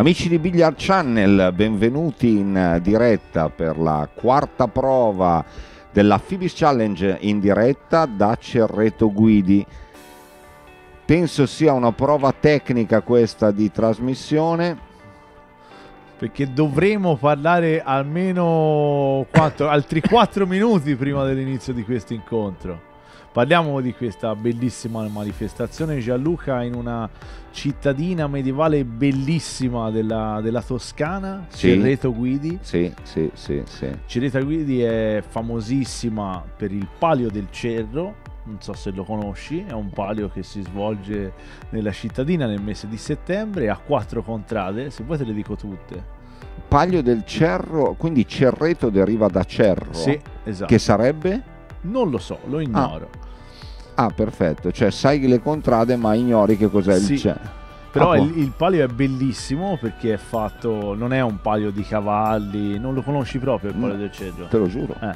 Amici di Billiard Channel, benvenuti in diretta per la quarta prova della Phoebus Challenge in diretta da Cerreto Guidi. Penso sia una prova tecnica questa di trasmissione. Perché dovremo parlare almeno 4, altri 4 minuti prima dell'inizio di questo incontro. Parliamo di questa bellissima manifestazione Gianluca in una cittadina medievale bellissima della, della Toscana, sì. Cerreto Guidi. Sì, sì, sì, sì. Cerreto Guidi è famosissima per il Palio del Cerro, non so se lo conosci, è un palio che si svolge nella cittadina nel mese di settembre, ha quattro contrade, se vuoi te le dico tutte. Palio del Cerro, quindi Cerreto deriva da Cerro, sì, esatto. che sarebbe? Non lo so, lo ah. ignoro. Ah, ah perfetto, cioè sai le contrade ma ignori che cos'è sì. Ah, il CE. Però il, il, palio è bellissimo perché è fatto, non è un palio di cavalli, non lo conosci proprio il mm, palio mm, del Ceggio. Te lo giuro. Eh,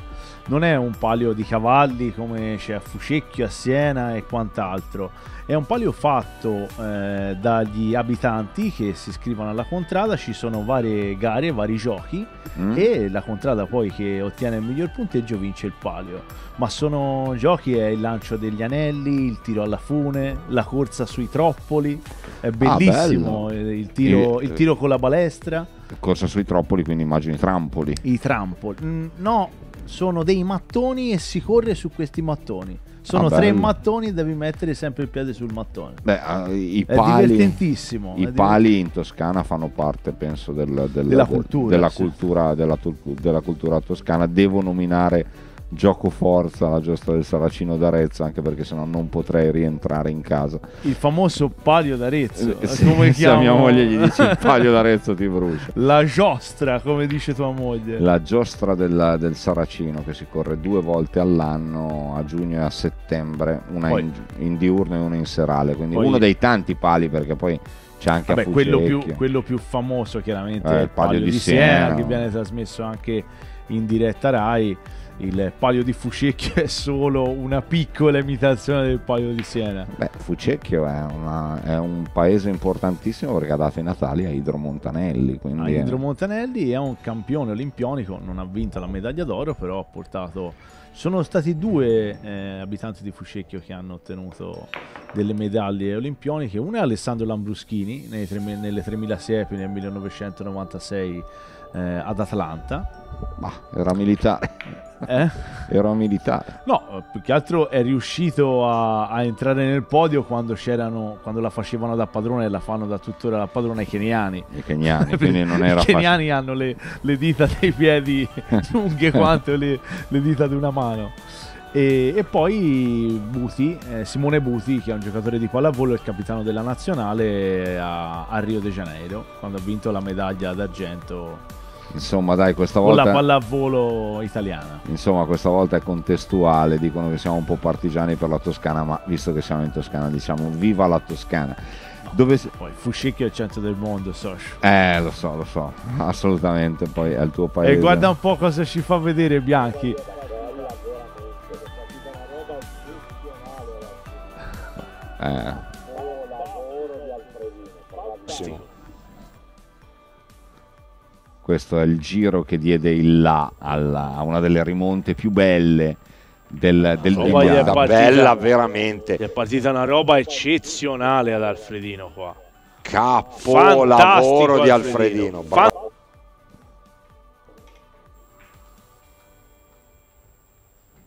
non è un palio di cavalli come c'è a Fucecchio, a Siena e quant'altro è un palio fatto eh, dagli abitanti che si iscrivono alla contrada, ci sono varie gare, vari giochi mm. e la contrada poi che ottiene il miglior punteggio vince il palio. Ma sono giochi, è il lancio degli anelli, il tiro alla fune, la corsa sui troppoli, è ah, bellissimo ah, il, tiro, e... il tiro con la balestra. Corsa sui troppoli, quindi immagino i trampoli. I trampoli. Mm, no, sono dei mattoni e si corre su questi mattoni. Sono ah, tre bello. mattoni, devi mettere sempre il piede sul mattone. Beh, ah, i pali, è divertentissimo. I è pali in Toscana fanno parte, penso, del, del, della, del, cultura, della, sì. cultura, della, della cultura toscana. Devo nominare gioco forza la giostra del Saracino d'Arezzo, anche perché sennò non potrei rientrare in casa. Il famoso palio d'Arezzo. Eh, sì, come chiama mia moglie gli dice il palio d'Arezzo ti brucia. La giostra, come dice tua moglie. La giostra della, del Saracino che si corre due volte all'anno, a giugno e a settembre, una poi, in, in, diurno e una in serale, quindi poi, uno dei tanti pali perché poi c'è anche vabbè, quello, più, quello più, famoso chiaramente eh, è il palio, palio di, di Siena, Siena che viene trasmesso anche in diretta Rai il palio di Fucecchio è solo una piccola imitazione del palio di Siena. Beh, Fucecchio è, una, è un paese importantissimo perché ha dato i natali a Idro Montanelli. Quindi... Idro Montanelli è un campione olimpionico, non ha vinto la medaglia d'oro, però ha portato... Sono stati due eh, abitanti di Fucecchio che hanno ottenuto delle medaglie olimpioniche. Uno è Alessandro Lambruschini nelle 3000 siepi nel 1996 eh, ad Atlanta. Ma era militare. Eh? Era militare. No, più che altro è riuscito a, a entrare nel podio quando, quando, la facevano da padrone e la fanno da tuttora da padrone ai keniani. I keniani, quindi non era I keniani facile. hanno le, le, dita dei piedi lunghe quanto le, le dita di una mano. E, e, poi Buti, eh, Simone Buti, che è un giocatore di pallavolo, e il capitano della nazionale a, a Rio de Janeiro, quando ha vinto la medaglia d'argento Insomma, dai, questa volta. Con la palla a volo italiana. Insomma, questa volta è contestuale. Dicono che siamo un po' partigiani per la Toscana, ma visto che siamo in Toscana, diciamo viva la Toscana. No, Dove si... Poi Fushicchio è il centro del mondo, Sosh. Eh, lo so, lo so, assolutamente. Poi è il tuo paese. E guarda un po' cosa ci fa vedere Bianchi. Eh. Sì questo è il giro che diede il là alla, a una delle rimonte più belle del, del no, è partita, bella veramente è partita una roba eccezionale ad Alfredino qua capolavoro di Alfredino, Alfredino.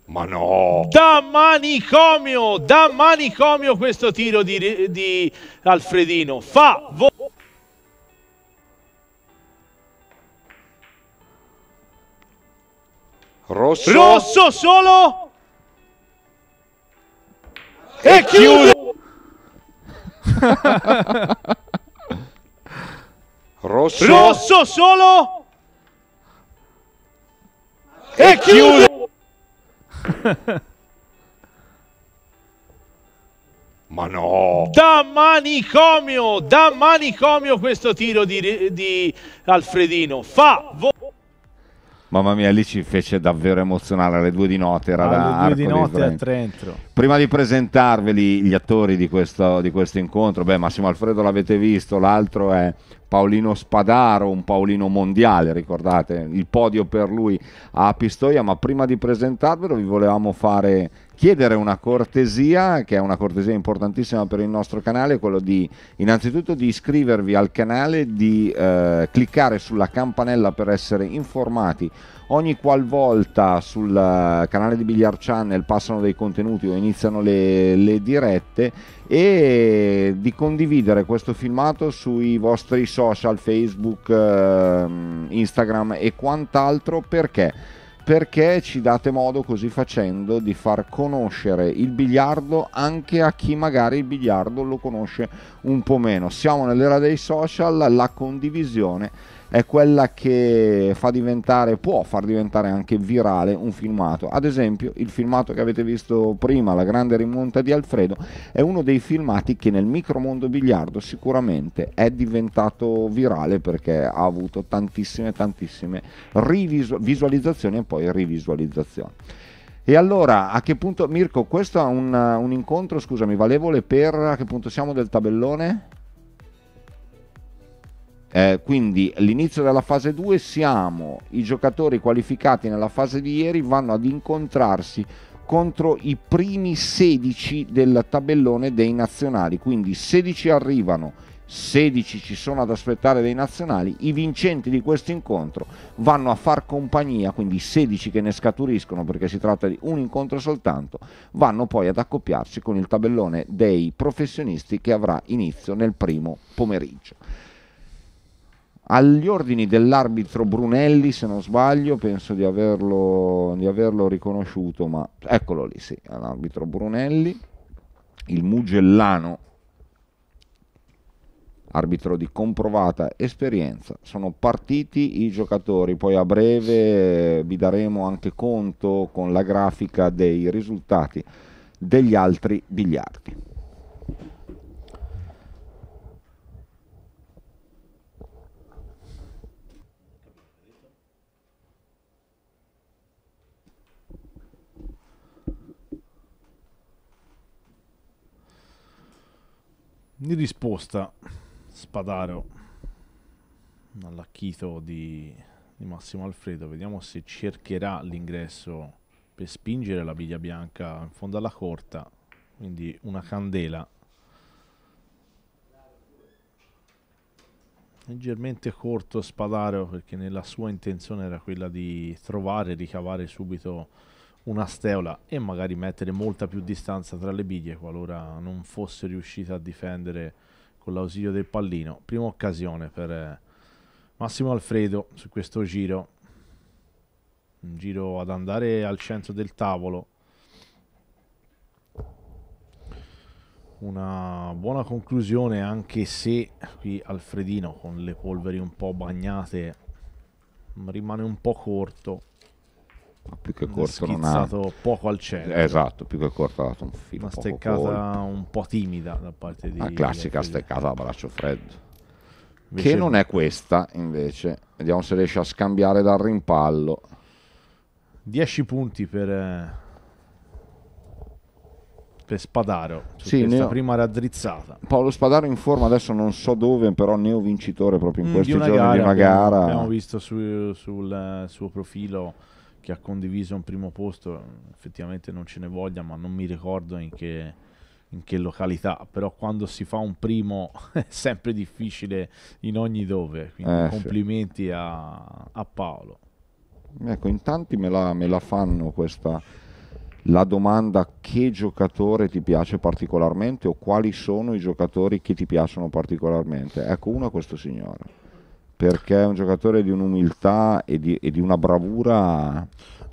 Ma no! Da manicomio, da manicomio questo tiro di, di Alfredino. Fa Rosso. Rosso solo. E, chiudo. Rosso. Rosso solo. E, chiudo. Ma no! Da manicomio, da manicomio questo tiro di, di Alfredino. Fa Mamma mia, lì ci fece davvero emozionare alle due di notte. Era alle due di notte a Trento. Prima di presentarveli gli attori di questo, di questo incontro, beh, Massimo Alfredo l'avete visto, l'altro è Paolino Spadaro, un Paolino mondiale, ricordate, il podio per lui a Pistoia, ma prima di presentarvelo vi volevamo fare chiedere una cortesia, che è una cortesia importantissima per il nostro canale, quello di innanzitutto di iscrivervi al canale, di eh, cliccare sulla campanella per essere informati ogni qualvolta sul eh, canale di Billiard Channel passano dei contenuti o iniziano le, le, dirette e di condividere questo filmato sui vostri social Facebook, ehm, Instagram e quant'altro perché perché ci date modo così facendo di far conoscere il biliardo anche a chi magari il biliardo lo conosce un po' meno. Siamo nell'era dei social, la condivisione è quella che fa diventare, può far diventare anche virale un filmato. Ad esempio, il filmato che avete visto prima, La grande rimonta di Alfredo, è uno dei filmati che nel micromondo biliardo sicuramente è diventato virale perché ha avuto tantissime, tantissime visualizzazioni e poi rivisualizzazioni. E allora a che punto, Mirko, questo è un, un incontro, scusami, valevole per a che punto siamo del tabellone? Eh, quindi l'inizio della fase 2 siamo i giocatori qualificati nella fase di ieri vanno ad incontrarsi contro i primi 16 del tabellone dei nazionali, quindi 16 arrivano, 16 ci sono ad aspettare dei nazionali, i vincenti di questo incontro vanno a far compagnia, quindi 16 che ne scaturiscono perché si tratta di un incontro soltanto, vanno poi ad accoppiarsi con il tabellone dei professionisti che avrà inizio nel primo pomeriggio agli ordini dell'arbitro Brunelli, se non sbaglio, penso di averlo, di averlo riconosciuto, ma eccolo lì, sì, all'arbitro Brunelli, il Mugellano, arbitro di comprovata esperienza, sono partiti i giocatori, poi a breve vi daremo anche conto con la grafica dei risultati degli altri biliardi. di risposta Spadaro all'acchito di, di, Massimo Alfredo vediamo se cercherà l'ingresso per spingere la biglia bianca in fondo alla corta quindi una candela leggermente corto Spadaro perché nella sua intenzione era quella di trovare ricavare subito una steola e magari mettere molta più distanza tra le biglie qualora non fosse riuscita a difendere con l'ausilio del pallino. Prima occasione per eh, Massimo Alfredo su questo giro. Un giro ad andare al centro del tavolo. Una buona conclusione anche se qui Alfredino con le polveri un po' bagnate rimane un po' corto più che corto non ha poco al centro esatto più che corto ha dato un filo una steccata un po' timida da parte di la classica steccata a braccio freddo invece che non è questa invece vediamo se riesce a scambiare dal rimpallo 10 punti per eh, per Spadaro su sì, questa neo... prima raddrizzata Paolo Spadaro in forma adesso non so dove però neo vincitore proprio in mm, questi giorni di una gara abbiamo visto su, sul eh, suo profilo che ha condiviso un primo posto, effettivamente non ce ne voglia, ma non mi ricordo in che, in che località, però quando si fa un primo è sempre difficile in ogni dove, quindi eh, complimenti sì. a, a, Paolo. Ecco, in tanti me la, me la fanno questa, la domanda che giocatore ti piace particolarmente o quali sono i giocatori che ti piacciono particolarmente. Ecco, uno è questo signore perché è un giocatore di un'umiltà e di, e di una bravura.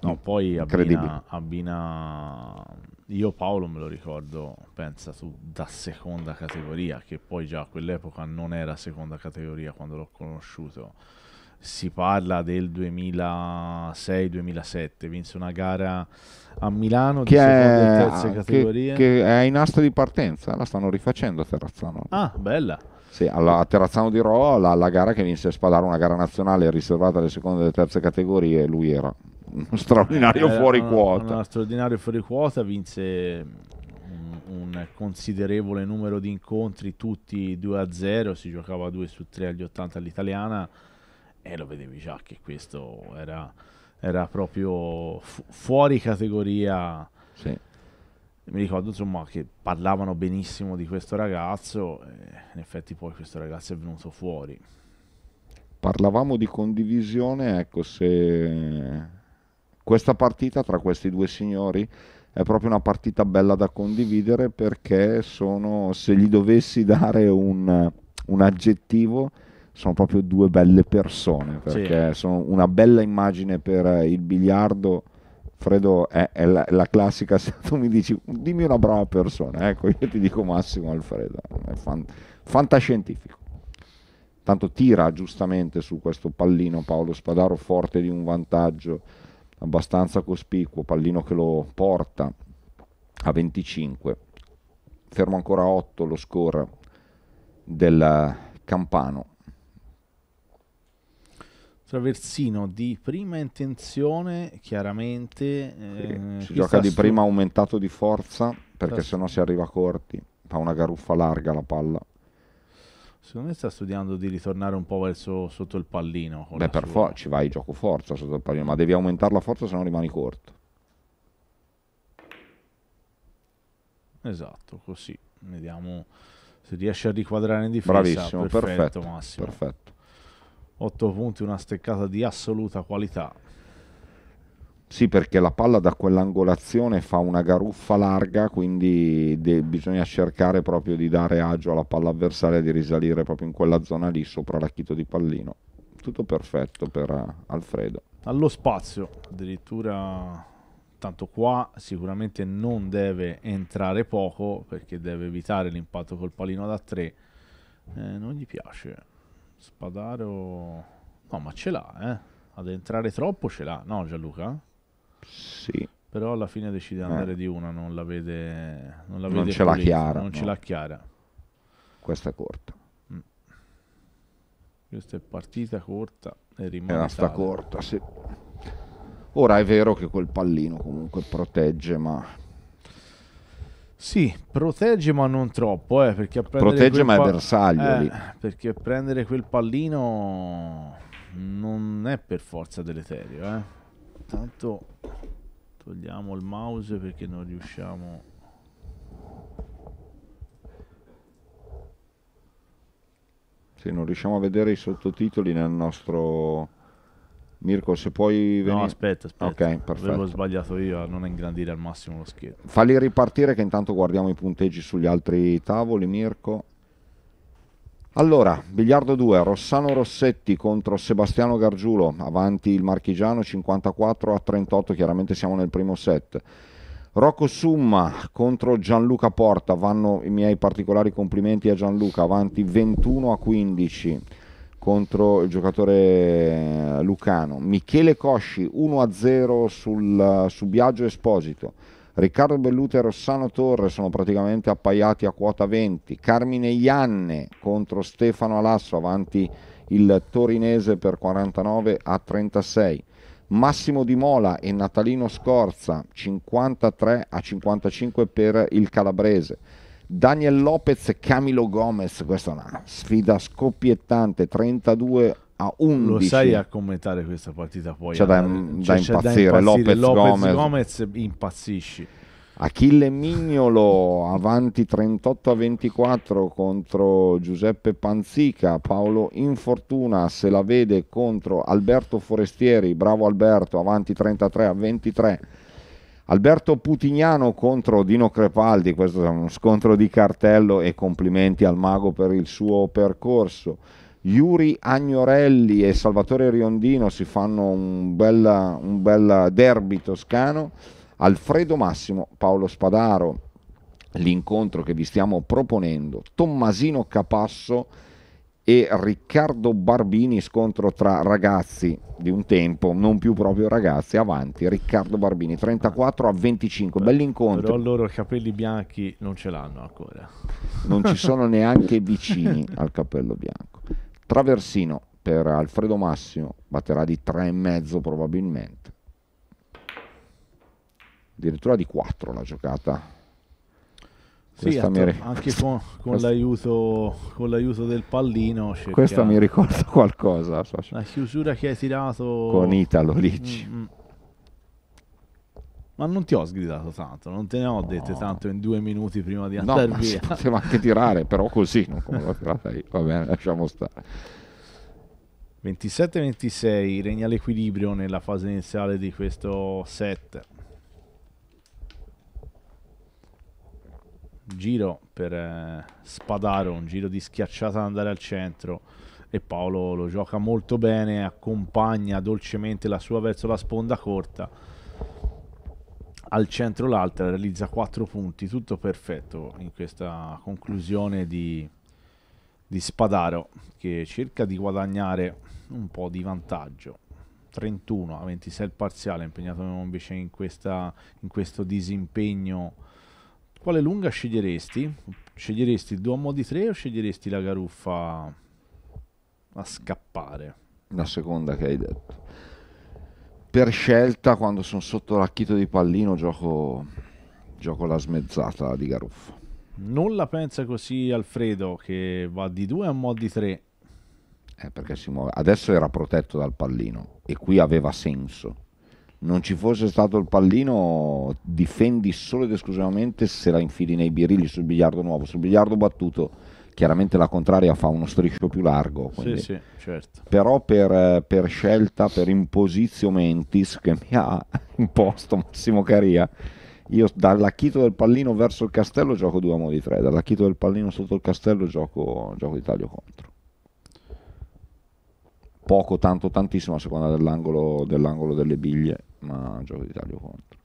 No, poi abbina, abbina, Io Paolo me lo ricordo, pensa tu, da seconda categoria, che poi già a quell'epoca non era seconda categoria quando l'ho conosciuto. Si parla del 2006-2007, vinse una gara a Milano che di seconda e terza categoria. Che, che è in asta di partenza, la stanno rifacendo Terrazzano. Ah, bella. Sì, alla, a Terrazzano di Ro, la, la, gara che vinse a Spadaro, una gara nazionale riservata alle seconde e alle terze categorie, lui era uno straordinario era eh, fuori una, quota. Uno straordinario fuori quota, vinse un, un, considerevole numero di incontri, tutti 2 0, si giocava 2 su 3 agli 80 all'italiana e lo vedevi già che questo era, era proprio fu- fuori categoria. Sì mi ricordo insomma che parlavano benissimo di questo ragazzo e in effetti poi questo ragazzo è venuto fuori parlavamo di condivisione ecco se questa partita tra questi due signori è proprio una partita bella da condividere perché sono se gli dovessi dare un, un aggettivo sono proprio due belle persone perché sì. sono una bella immagine per il biliardo Fredo è, è, la, è la, classica, se tu mi dici dimmi una brava persona, ecco io ti dico Massimo Alfredo, è fan, fantascientifico. Tanto tira giustamente su questo pallino Paolo Spadaro forte di un vantaggio abbastanza cospicuo, pallino che lo porta a 25, fermo ancora a 8 lo score del Campano Traversino di prima intenzione, chiaramente. Eh, si gioca di prima aumentato di forza perché sta... sennò si arriva corti, fa una garuffa larga la palla. Secondo me sta studiando di ritornare un po' verso sotto il pallino. Beh, per forza ci vai, gioco forza sotto il pallino, ma devi aumentare la forza se no rimani corto. Esatto, così. Vediamo se riesce a riquadrare in difesa. Bravissimo, perfetto, perfetto Massimo. Perfetto. 8 punti, una steccata di assoluta qualità. Sì, perché la palla da quell'angolazione fa una garuffa larga, quindi de- bisogna cercare proprio di dare agio alla palla avversaria di risalire proprio in quella zona lì sopra l'acchito di pallino. Tutto perfetto per eh, Alfredo. Allo spazio, addirittura tanto qua sicuramente non deve entrare poco perché deve evitare l'impatto col pallino da 3. Eh, non gli piace Spadaro... No, ma ce l'ha, eh. Ad entrare troppo ce l'ha, no Gianluca? Sì. Però alla fine decide di andare eh. di una, non la vede... Non, la vede non ce l'ha chiara. Non no. ce l'ha chiara. Questa è corta. Mm. Questa è partita corta e rimane... Era sta corta, sì. Ora è vero che quel pallino comunque protegge, ma sì, protegge ma non troppo, eh, perché protegge ma è bersaglio. Eh, perché prendere quel pallino non è per forza deleterio. Eh. Tanto togliamo il mouse perché non riusciamo... Sì, non riusciamo a vedere i sottotitoli nel nostro Mirko, se puoi venire. No, aspetta, aspetta. Ok, perfetto. Avevo sbagliato io a non ingrandire al massimo lo schermo. Falli ripartire che intanto guardiamo i punteggi sugli altri tavoli, Mirko. Allora, biliardo 2, Rossano Rossetti contro Sebastiano Gargiulo, avanti il marchigiano 54 a 38, chiaramente siamo nel primo set. Rocco Summa contro Gianluca Porta, vanno i miei particolari complimenti a Gianluca, avanti 21 a 15 contro il giocatore eh, lucano. Michele Cosci 1-0 sul, eh, su Biagio Esposito. Riccardo Belluto e Rossano Torre sono praticamente appaiati a quota 20. Carmine Ianne contro Stefano Alasso avanti il torinese per 49 a 36. Massimo Di Mola e Natalino Scorza 53 a 55 per il calabrese. Daniel Lopez e Camilo Gomez, questa è una sfida scoppiettante, 32 a 11. Lo sai a commentare questa partita poi? Cioè, cioè, c'è da, cioè, da, impazzire. da impazzire. Lopez, Lopez Gomez. Gomez impazzisci. Achille Mignolo avanti 38 a 24 contro Giuseppe Panzica, Paolo Infortuna se la vede contro Alberto Forestieri, bravo Alberto, avanti 33 a 23 Alberto Putignano contro Dino Crepaldi, questo è uno scontro di cartello e complimenti al mago per il suo percorso. Yuri Agnorelli e Salvatore Riondino si fanno un bel, un bel derby toscano. Alfredo Massimo, Paolo Spadaro, l'incontro che vi stiamo proponendo. Tommasino Capasso e Riccardo Barbini, scontro tra ragazzi di un tempo, non più proprio ragazzi, avanti, Riccardo Barbini, 34 a 25, bell'incontro. Però loro i capelli bianchi non ce l'hanno ancora. Non ci sono neanche vicini al capello bianco. Traversino per Alfredo Massimo, batterà di e mezzo probabilmente. Addirittura di 4 la giocata sì, anche con, con, l'aiuto, con, l'aiuto, del pallino. Cerca... Questa mi ricorda qualcosa. Cioè. La chiusura che hai tirato con Italo mm, Ricci. Mm-hmm. Ma non ti ho sgridato tanto, non te ne ho dette no. tanto in due minuti prima di andare no, via. Poteva anche tirare, però così, non come l'ho tirata io. Va bene, lasciamo stare. 27-26, regna l'equilibrio nella fase iniziale di questo set. giro per eh, Spadaro, un giro di schiacciata ad andare al centro e Paolo lo gioca molto bene, accompagna dolcemente la sua verso la sponda corta, al centro l'altra, realizza 4 punti, tutto perfetto in questa conclusione di, di Spadaro che cerca di guadagnare un po' di vantaggio. 31 a 26 il parziale impegnato invece in, questa, in questo disimpegno quale lunga sceglieresti? Sceglieresti il Duomo di 3 o sceglieresti la Garuffa a scappare? La seconda che hai detto. Per scelta, quando sono sotto l'acchito di pallino, gioco, gioco la smezzata di Garuffa. Non la pensa così Alfredo che va di 2 a un mod di 3. Eh, perché si muove. Adesso era protetto dal pallino e qui aveva senso non ci fosse stato il pallino, difendi solo ed esclusivamente se la infili nei birilli sul biliardo nuovo, sul biliardo battuto. Chiaramente la contraria fa uno striscio più largo. Quindi. Sì, sì, certo. Però per, per scelta, per mentis che mi ha imposto Massimo Caria, io dall'acchito del pallino verso il castello gioco due a modi tre, dall'acchito del pallino sotto il castello gioco, gioco di taglio contro poco, tanto, tantissimo a seconda dell'angolo, dell'angolo delle biglie, ma gioco di taglio contro.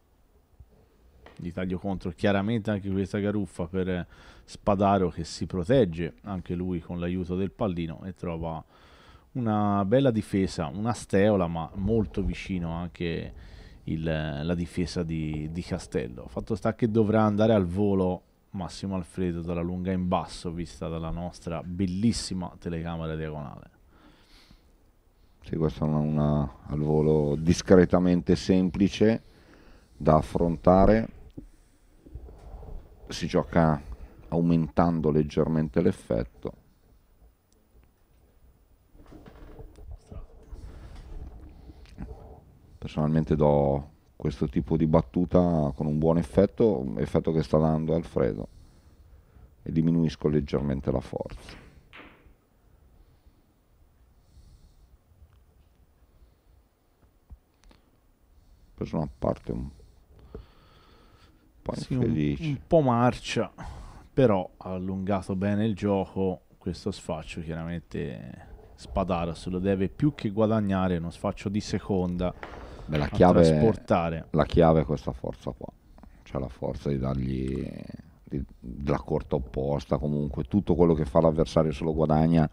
Di taglio contro, chiaramente anche questa garuffa per Spadaro che si protegge anche lui con l'aiuto del pallino e trova una bella difesa, una steola ma molto vicino anche il, la difesa di, di Castello. Fatto sta che dovrà andare al volo Massimo Alfredo dalla lunga in basso vista dalla nostra bellissima telecamera diagonale. Sì, questa è una, una, al volo discretamente semplice da affrontare. Si gioca aumentando leggermente l'effetto. Personalmente do questo tipo di battuta con un buon effetto, effetto che sta dando Alfredo, e diminuisco leggermente la forza. preso una parte un po' sì, Un, un po' marcia, però ha allungato bene il gioco. Questo sfaccio chiaramente Spadaro se lo deve più che guadagnare, uno sfaccio di seconda. Beh, la, chiave, la chiave è questa forza qua, cioè la forza di dargli di, della corta opposta, comunque tutto quello che fa l'avversario se lo guadagna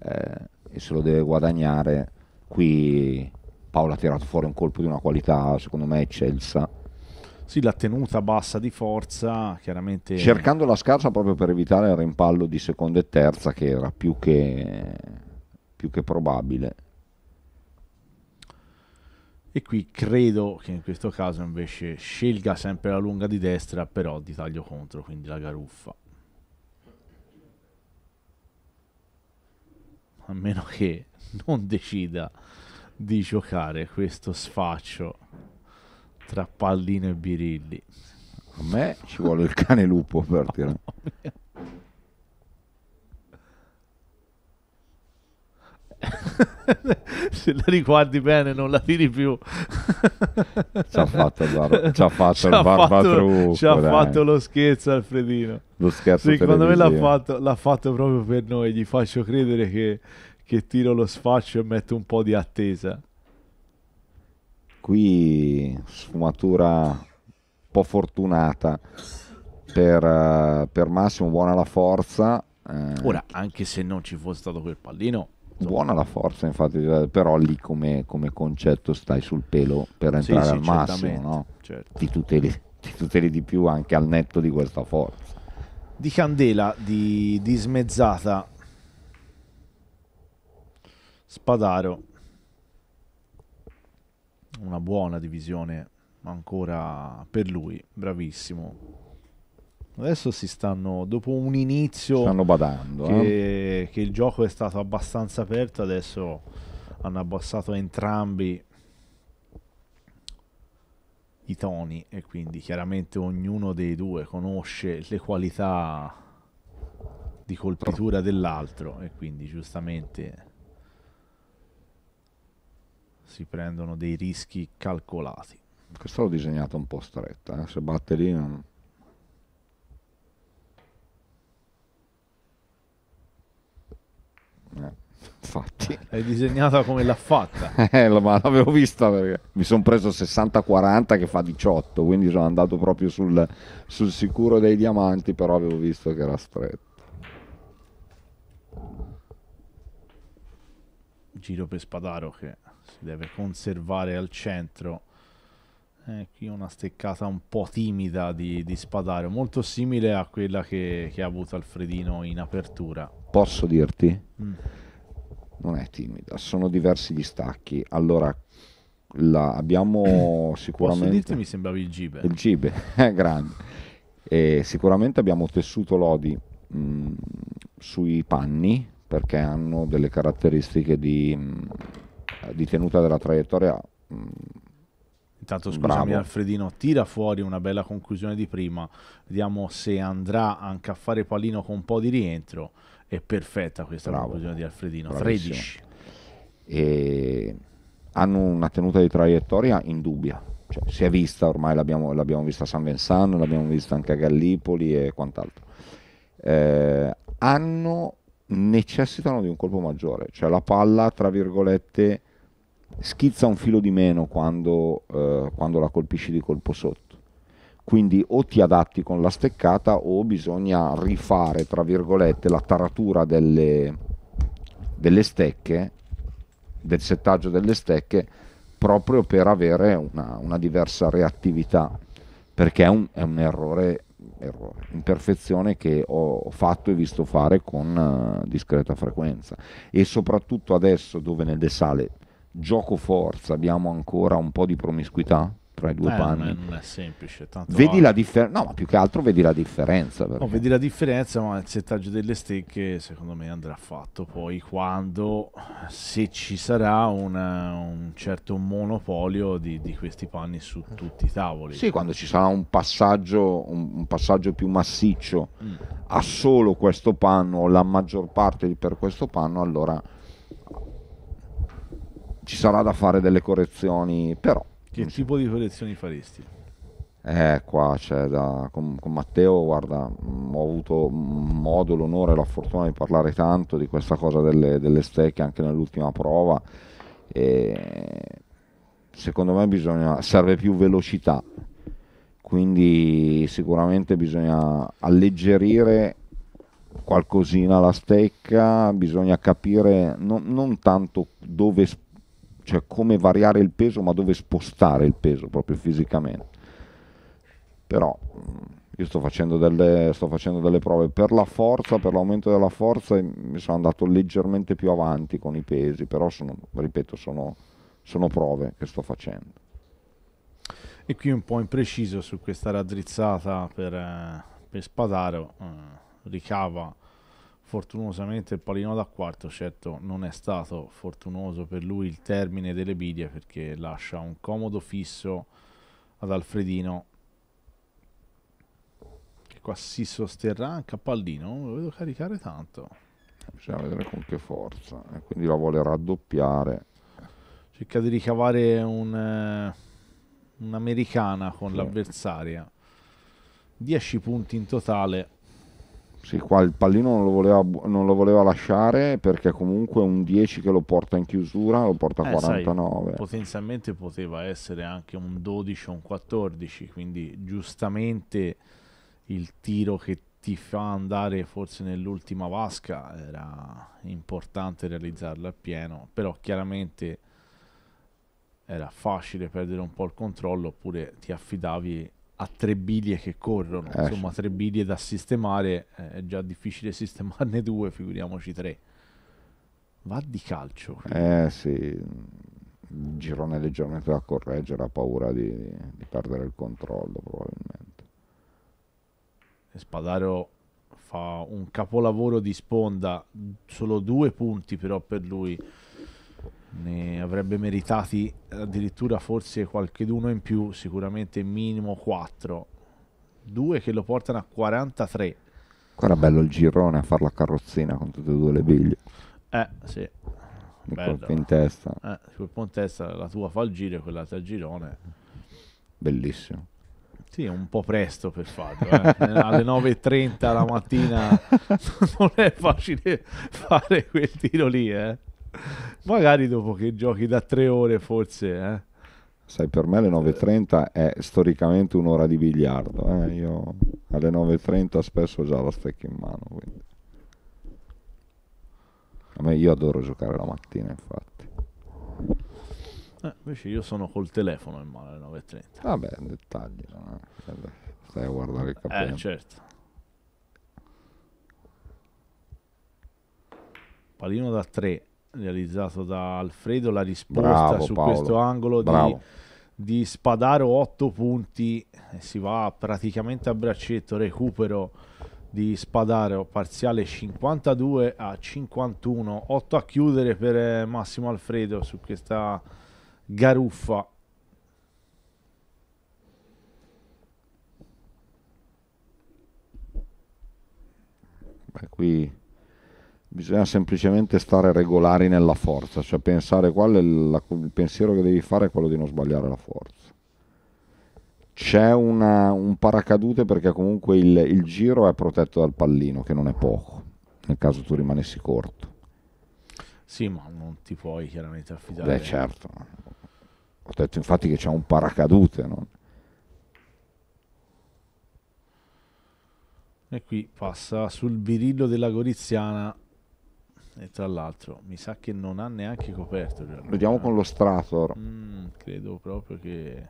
eh, e se lo deve guadagnare qui Paolo ha tirato fuori un colpo di una qualità secondo me eccelsa. Sì, la tenuta bassa di forza, chiaramente... Cercando la scarsa proprio per evitare il rimpallo di seconda e terza che era più che, più che probabile. E qui credo che in questo caso invece scelga sempre la lunga di destra, però di taglio contro, quindi la garuffa. A meno che non decida di giocare questo sfaccio tra pallino e birilli. A me ci vuole il cane lupo per dire. se la riguardi bene non la tiri più ci ha fatto, bar- ci ha fatto ci il barbatrucco ci ha fatto lo scherzo Alfredino lo scherzo secondo televisivo. me l'ha fatto, l'ha fatto proprio per noi gli faccio credere che che tiro lo sfaccio e metto un po' di attesa. Qui sfumatura un po' fortunata per, eh, per Massimo, buona la forza. Eh, Ora, anche se non ci fosse stato quel pallino, buona la forza infatti eh, però lì come, come, concetto stai sul pelo per entrare sì, sì, al massimo no? certo. ti, tuteli, ti, tuteli, di più anche al netto di questa forza di candela di, di smezzata Spadaro. Una buona divisione ancora per lui, bravissimo. Adesso si stanno, dopo un inizio stanno badando, che, eh? che il gioco è stato abbastanza aperto, adesso hanno abbassato entrambi i toni e quindi chiaramente ognuno dei due conosce le qualità di colpitura dell'altro e quindi giustamente si prendono dei rischi calcolati. Questa l'ho disegnata un po' stretta, eh? se batte lì... Non... Eh, infatti. L'hai disegnata come l'ha fatta. eh, ma l'avevo vista perché mi sono preso 60-40 che fa 18, quindi sono andato proprio sul, sul sicuro dei diamanti, però avevo visto che era stretto. Giro per Spadaro che si deve conservare al centro eh, qui una steccata un po' timida di, di Spadaro molto simile a quella che, che, ha avuto Alfredino in apertura posso dirti? Mm. non è timida sono diversi gli stacchi allora la abbiamo sicuramente posso dirti mi sembrava il Gibe il Gibe, è grande e sicuramente abbiamo tessuto lodi mh, mm, sui panni perché hanno delle caratteristiche di mh, mm, di eh, tenuta della traiettoria. Mh, mm, Intanto scusami Bravo. Alfredino, tira fuori una bella conclusione di prima, vediamo se andrà anche a fare palino con un po' di rientro, è perfetta questa Bravo. conclusione di Alfredino, Bravissimo. 13. E hanno una tenuta di traiettoria indubbia, cioè, si è vista ormai, l'abbiamo, l'abbiamo vista a San Vincent, l'abbiamo vista anche a Gallipoli e quant'altro. Eh, hanno, necessitano di un colpo maggiore, cioè la palla, tra virgolette, schizza un filo di meno quando, eh, quando la colpisci di colpo sotto. Quindi o ti adatti con la steccata o bisogna rifare, tra virgolette, la taratura delle, delle stecche, del settaggio delle stecche, proprio per avere una, una diversa reattività, perché è un, è un errore, errore, imperfezione che ho fatto e visto fare con uh, discreta frequenza. E soprattutto adesso dove nelle sale gioco forza abbiamo ancora un po' di promiscuità tra i due eh, panni. Non è, non è semplice. vedi la differenza, no, ma più che altro vedi la differenza. No, vedi la differenza, ma il settaggio delle stecche secondo me andrà fatto poi quando, se ci sarà una, un certo monopolio di, di, questi panni su tutti i tavoli. Sì, quando ci sarà un passaggio, un, un passaggio più massiccio mm. a solo questo panno o la maggior parte per questo panno, allora ci sarà da fare delle correzioni, però... Che tipo di correzioni faresti? Eh, qua c'è da... Con, con Matteo, guarda, mm, ho avuto mm, modo, l'onore e la fortuna di parlare tanto di questa cosa delle, delle stecche anche nell'ultima prova e secondo me bisogna, serve più velocità, quindi sicuramente bisogna alleggerire qualcosina la stecca, bisogna capire non, non tanto dove spostare, cioè come variare il peso, ma dove spostare il peso proprio fisicamente. Però io sto facendo delle, sto facendo delle prove per la forza, per l'aumento della forza, mi sono andato leggermente più avanti con i pesi, però sono, ripeto, sono, sono prove che sto facendo. E qui un po' impreciso su questa raddrizzata per, eh, per Spadaro, eh, ricava Fortunosamente il pallino da quarto, certo non è stato fortunoso per lui il termine delle biglie perché lascia un comodo fisso ad Alfredino che qua si sosterrà anche a pallino, lo vedo caricare tanto. Bisogna vedere con che forza e quindi la vuole raddoppiare. Cerca di ricavare un, eh, un'americana con sì. l'avversaria. 10 punti in totale sì, qua il pallino non lo, voleva, non lo voleva lasciare perché comunque un 10 che lo porta in chiusura lo porta a eh, 49. Sai, potenzialmente poteva essere anche un 12 o un 14, quindi giustamente il tiro che ti fa andare forse nell'ultima vasca era importante realizzarlo appieno, però chiaramente era facile perdere un po' il controllo oppure ti affidavi a tre biglie che corrono, eh. insomma tre biglie da sistemare, eh, è già difficile sistemarne due, figuriamoci tre. Va di calcio. Eh sì, il girone leggermente da correggere, ha paura di, di perdere il controllo probabilmente. E Spadaro fa un capolavoro di sponda, solo due punti però per lui ne avrebbe meritati addirittura forse qualcheduno in più, sicuramente minimo 4. Due che lo portano a 43. Qua bello il girone a fare la carrozzina con tutte e due le biglie. Eh, sì. Un colpo in testa. Eh, colpo in testa, la tua fa il giro e quell'altra il girone. Bellissimo. Sì, è un po' presto per farlo. Eh. Alle 9.30 la mattina non è facile fare quel tiro lì, eh. Magari dopo che giochi da tre ore forse, eh. Sai, per me le 9.30 è storicamente un'ora di biliardo. Eh? Io alle 9.30 spesso ho già la stecca in mano. Quindi. A me io adoro giocare la mattina, infatti. Eh, invece io sono col telefono in mano alle 9.30. Vabbè, dettagli. No? Stai a guardare il capello. Eh, certo. Palino da 3 realizzato da Alfredo, la risposta Bravo, su Paolo. questo angolo di, di, Spadaro 8 punti, eh, si va praticamente a braccetto, recupero di Spadaro, parziale 52 a 51, 8 a chiudere per eh, Massimo Alfredo su questa garuffa. qui bisogna semplicemente stare regolari nella forza, cioè pensare qual è la, il pensiero che devi fare è quello di non sbagliare la forza. C'è una, un paracadute perché comunque il, il giro è protetto dal pallino, che non è poco, nel caso tu rimanessi corto. Sì, ma non ti puoi chiaramente affidare. Beh, certo. Ho detto infatti che c'è un paracadute. No? E qui passa sul birillo della Goriziana e tra l'altro mi sa che non ha neanche coperto. Allora. Vediamo con lo Strator. Mm, credo proprio che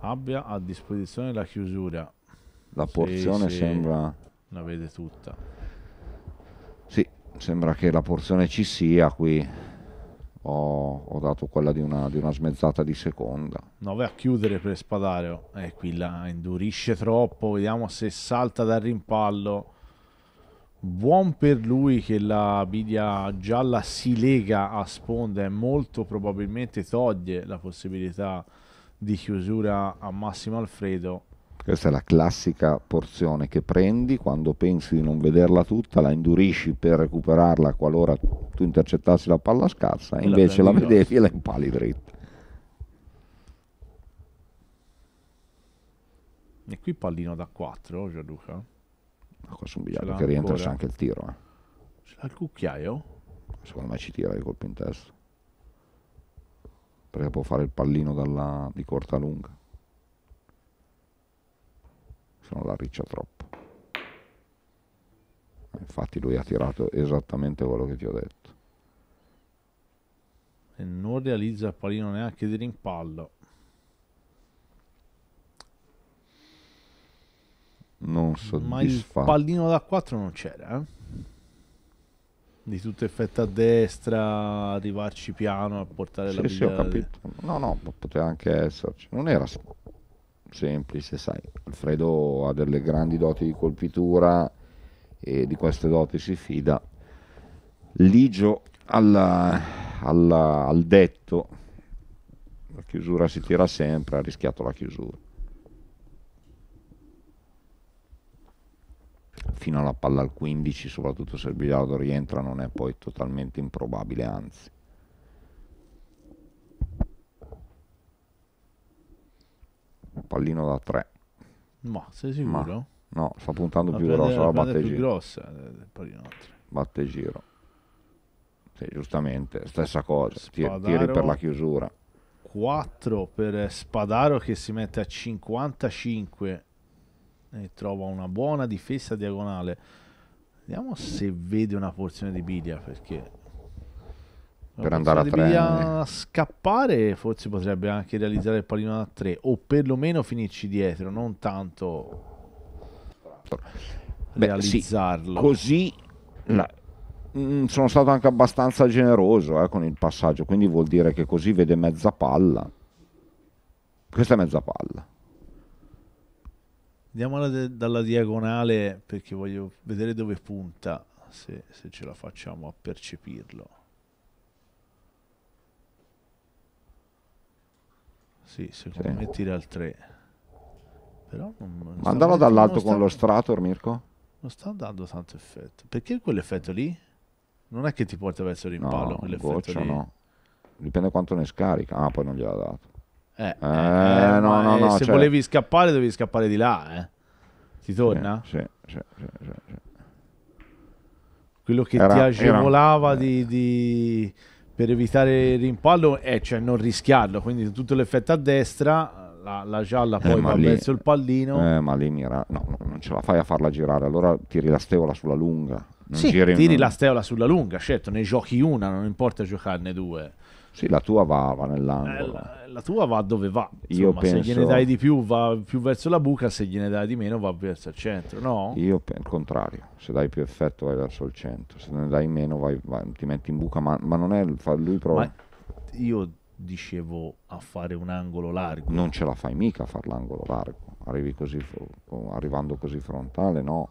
abbia a disposizione la chiusura. La porzione se, se sembra... La vede tutta. Sì, sembra che la porzione ci sia qui. Ho, ho dato quella di una, di una, smezzata di seconda. 9 a chiudere per Spadario E oh. eh, qui la indurisce troppo. Vediamo se salta dal rimpallo Buon per lui che la biglia gialla si lega a sponda e molto probabilmente toglie la possibilità di chiusura a Massimo Alfredo. Questa è la classica porzione che prendi quando pensi di non vederla tutta, la indurisci per recuperarla qualora tu intercettassi la palla scarsa, e invece la, la vedevi e la impali dritta. E qui pallino da 4, Gianluca? qua su un biliardo che rientra ancora. anche il tiro. Eh. Ce l'ha il cucchiaio? Secondo me ci tira il colpi in testa. Perché può fare il pallino dalla, di corta lunga. Se non la riccia troppo. Eh, infatti lui ha tirato esattamente quello che ti ho detto. E non realizza il pallino neanche di rimpallo. non soddisfatto. Ma il pallino da 4 non c'era, eh? Di tutto effetto a destra, arrivarci piano a portare sì, la sì, ho capito. No, no, poteva anche esserci. Non era semplice, sai. Alfredo ha delle grandi doti di colpitura e di queste doti si fida. Ligio alla, alla, al detto, la chiusura si tira sempre, ha rischiato la chiusura. fino alla palla al 15, soprattutto se il Bilardo rientra, non è poi totalmente improbabile, anzi. Pallino da 3. Ma sei sicuro? Ma, no, sta puntando la più prende, grossa, la, la batte giro. grossa, eh, pallino da 3. Batte giro. Sì, giustamente, stessa cosa, Spadaro, tiri per la chiusura. 4 per Spadaro che si mette a 55 e trova una buona difesa diagonale. Vediamo se vede una porzione di Biglia perché per andare a tre a scappare forse potrebbe anche realizzare il pallino a tre o perlomeno finirci dietro non tanto Beh, realizzarlo sì, così no, mm, sono stato anche abbastanza generoso eh, con il passaggio quindi vuol dire che così vede mezza palla questa è mezza palla Andiamo de- dalla diagonale perché voglio vedere dove punta, se, se ce la facciamo a percepirlo. Sì, secondo sì. me tira al 3. Però non, non Ma andava dall'alto con sta... lo Strator, Mirko? Non sta dando tanto effetto. Perché quell'effetto lì? Non è che ti porta verso il no, quell'effetto goccia, lì. no. Dipende quanto ne scarica. Ah, poi non gliel'ha dato. Eh, eh, eh no, no, no. Se cioè... volevi scappare, dovevi scappare di là, eh. Ti torna? Sì, sì, sì, sì, sì. Quello che era, ti agevolava era... di, di... per evitare il rimpallo è cioè non rischiarlo, quindi tutto l'effetto a destra la, la, gialla poi eh, va lì, verso il pallino. Eh, ma lì mira, no, non ce la fai a farla girare, allora tiri la steola sulla lunga. Non sì, tiri in... la steola sulla lunga, certo, ne giochi una, non importa giocarne due. Sì, la tua va, va nell'angolo. Eh, la, la, tua va dove va. Insomma, penso... Se gliene dai di più va più verso la buca, se gliene dai di meno va verso il centro, no? Io il contrario, se dai più effetto vai verso il centro, se ne dai meno vai, vai, ti metti in buca, ma, ma non è fa, lui prova. io dicevo a fare un angolo largo. Non ce la fai mica a fare l'angolo largo, arrivi così, arrivando così frontale, no?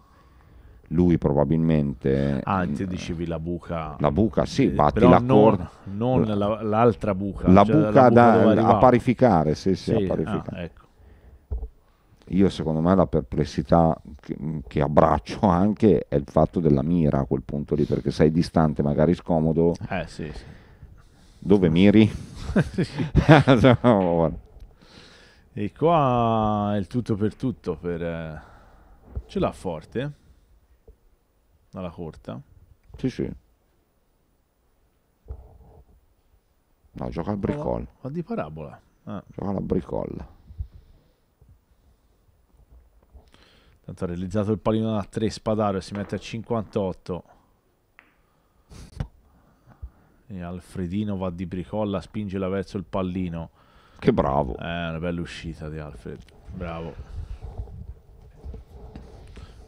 lui probabilmente... anzi ah, mm, dicevi la buca... La buca, sì, eh, batti la corda. Non, non la, l'altra buca. La cioè buca, la buca da, a parificare, sì, sì, sì a ah, parificare. Ah, ecco. Io secondo me la perplessità che, mm, che, abbraccio anche è il fatto della mira a quel punto lì, perché sei distante, magari scomodo. Eh sì, sì. Dove miri? e qua è il tutto per tutto, per... Eh, ce l'ha forte. eh? alla corta. Sì, sì. No, gioca al bricol. Ma di parabola. Ah. Gioca alla bricol. Tanto ha realizzato il pallino da 3 Spadaro e si mette a 58. E Alfredino va di bricolla, spinge la verso il pallino. Che bravo. Eh, una bella uscita di Alfred. Bravo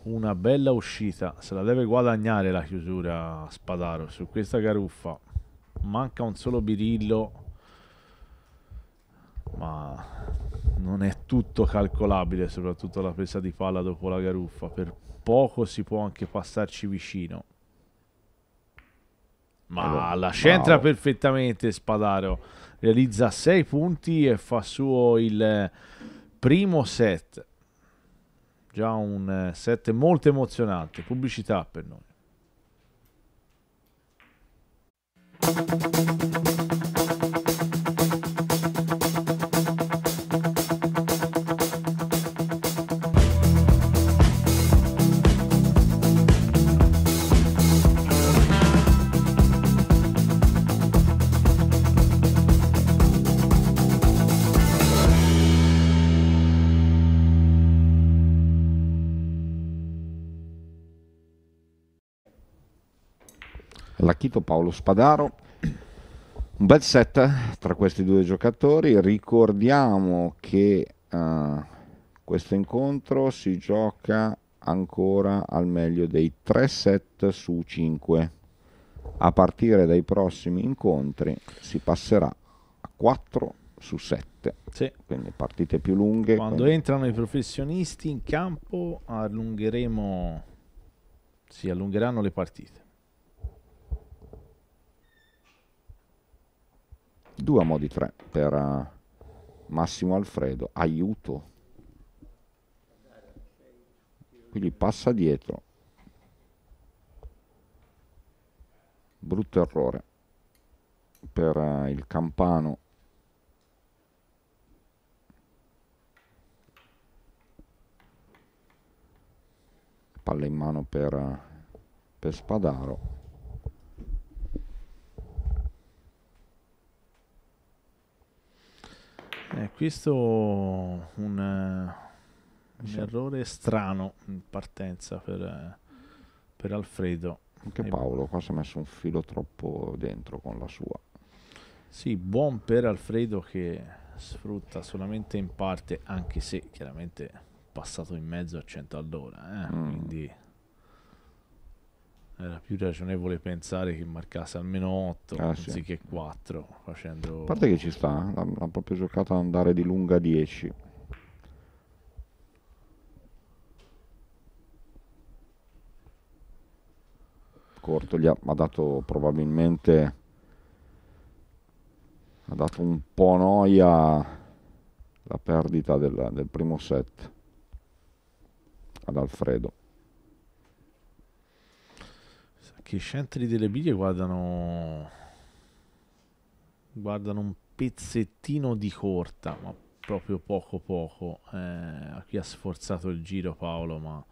una bella uscita. Se la deve guadagnare la chiusura Spadaro su questa garuffa Manca un solo birillo. Ma non è tutto calcolabile, soprattutto la presa di palla dopo la garuffa Per poco si può anche passarci vicino. Ma la centra wow. perfettamente Spadaro. Realizza 6 punti e fa suo il primo set Già un eh, set molto emozionante, pubblicità per noi. partito, Paolo Spadaro. Un bel set eh, tra questi due giocatori. Ricordiamo che uh, questo incontro si gioca ancora al meglio dei 3 set su 5. A partire dai prossimi incontri si passerà a 4 su 7. Sì. Quindi partite più lunghe. Quando quindi... entrano i professionisti in campo allungheremo si allungheranno le partite. 2 a modi di 3 per eh, Massimo Alfredo aiuto quindi passa dietro brutto errore per eh, il campano palla in mano per, eh, per Spadaro Eh, questo un, un errore strano in partenza per, per Alfredo. Anche Paolo qua si è messo un filo troppo dentro con la sua. Sì, buon per Alfredo che sfrutta solamente in parte, anche se chiaramente passato in mezzo a 100 all'ora, eh? mm. quindi era più ragionevole pensare che marcasse almeno 8 ah, anziché sì. 4 facendo... a parte che ci sta eh. l'ha, proprio giocato ad andare di lunga 10 corto gli ha, ha dato probabilmente ha dato un po' noia la perdita del, del primo set ad Alfredo perché i centri delle biglie guardano guardano un pezzettino di corta ma proprio poco poco eh, qui ha sforzato il giro Paolo ma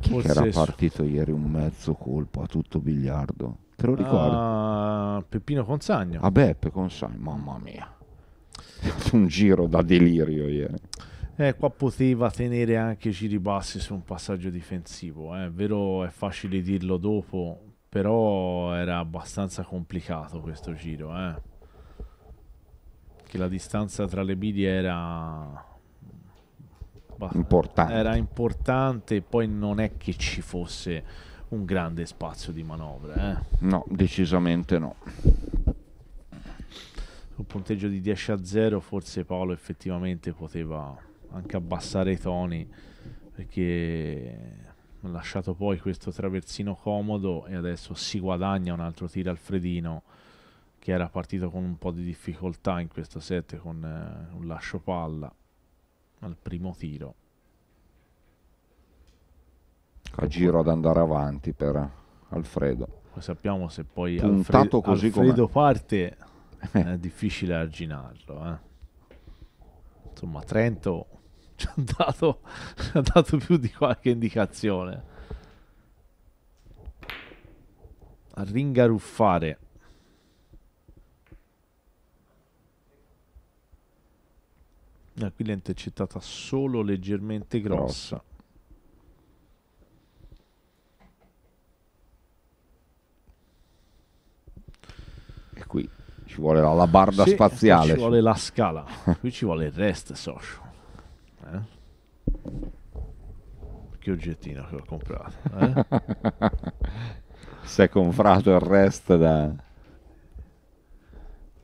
chi era partito ieri un mezzo colpo a tutto biliardo te lo ricordo ah, Peppino Consagno a ah, Beppe Consagno mamma mia un giro da delirio ieri eh, qua poteva tenere anche giri bassi su un passaggio difensivo, eh. è vero, è facile dirlo dopo, però era abbastanza complicato questo giro, eh. che la distanza tra le bidi era... Importante. era importante, poi non è che ci fosse un grande spazio di manovra. Eh. No, decisamente no un punteggio di 10 a 0 forse Paolo effettivamente poteva anche abbassare i toni perché ha lasciato poi questo traversino comodo e adesso si guadagna un altro tiro Alfredino che era partito con un po' di difficoltà in questo set con eh, un lascio palla al primo tiro a giro ad andare avanti per Alfredo poi sappiamo se poi Puntato Alfredo, così Alfredo parte è difficile arginarlo eh. insomma Trento ci ha dato, dato più di qualche indicazione. A ringaruffare. Ah, qui l'ha intercettata solo leggermente grossa. E qui ci vuole la, la barda sì, spaziale. Ci vuole la scala. qui ci vuole il rest socio. Eh? Che oggettino che ho comprato. Eh? si è comprato il rest da...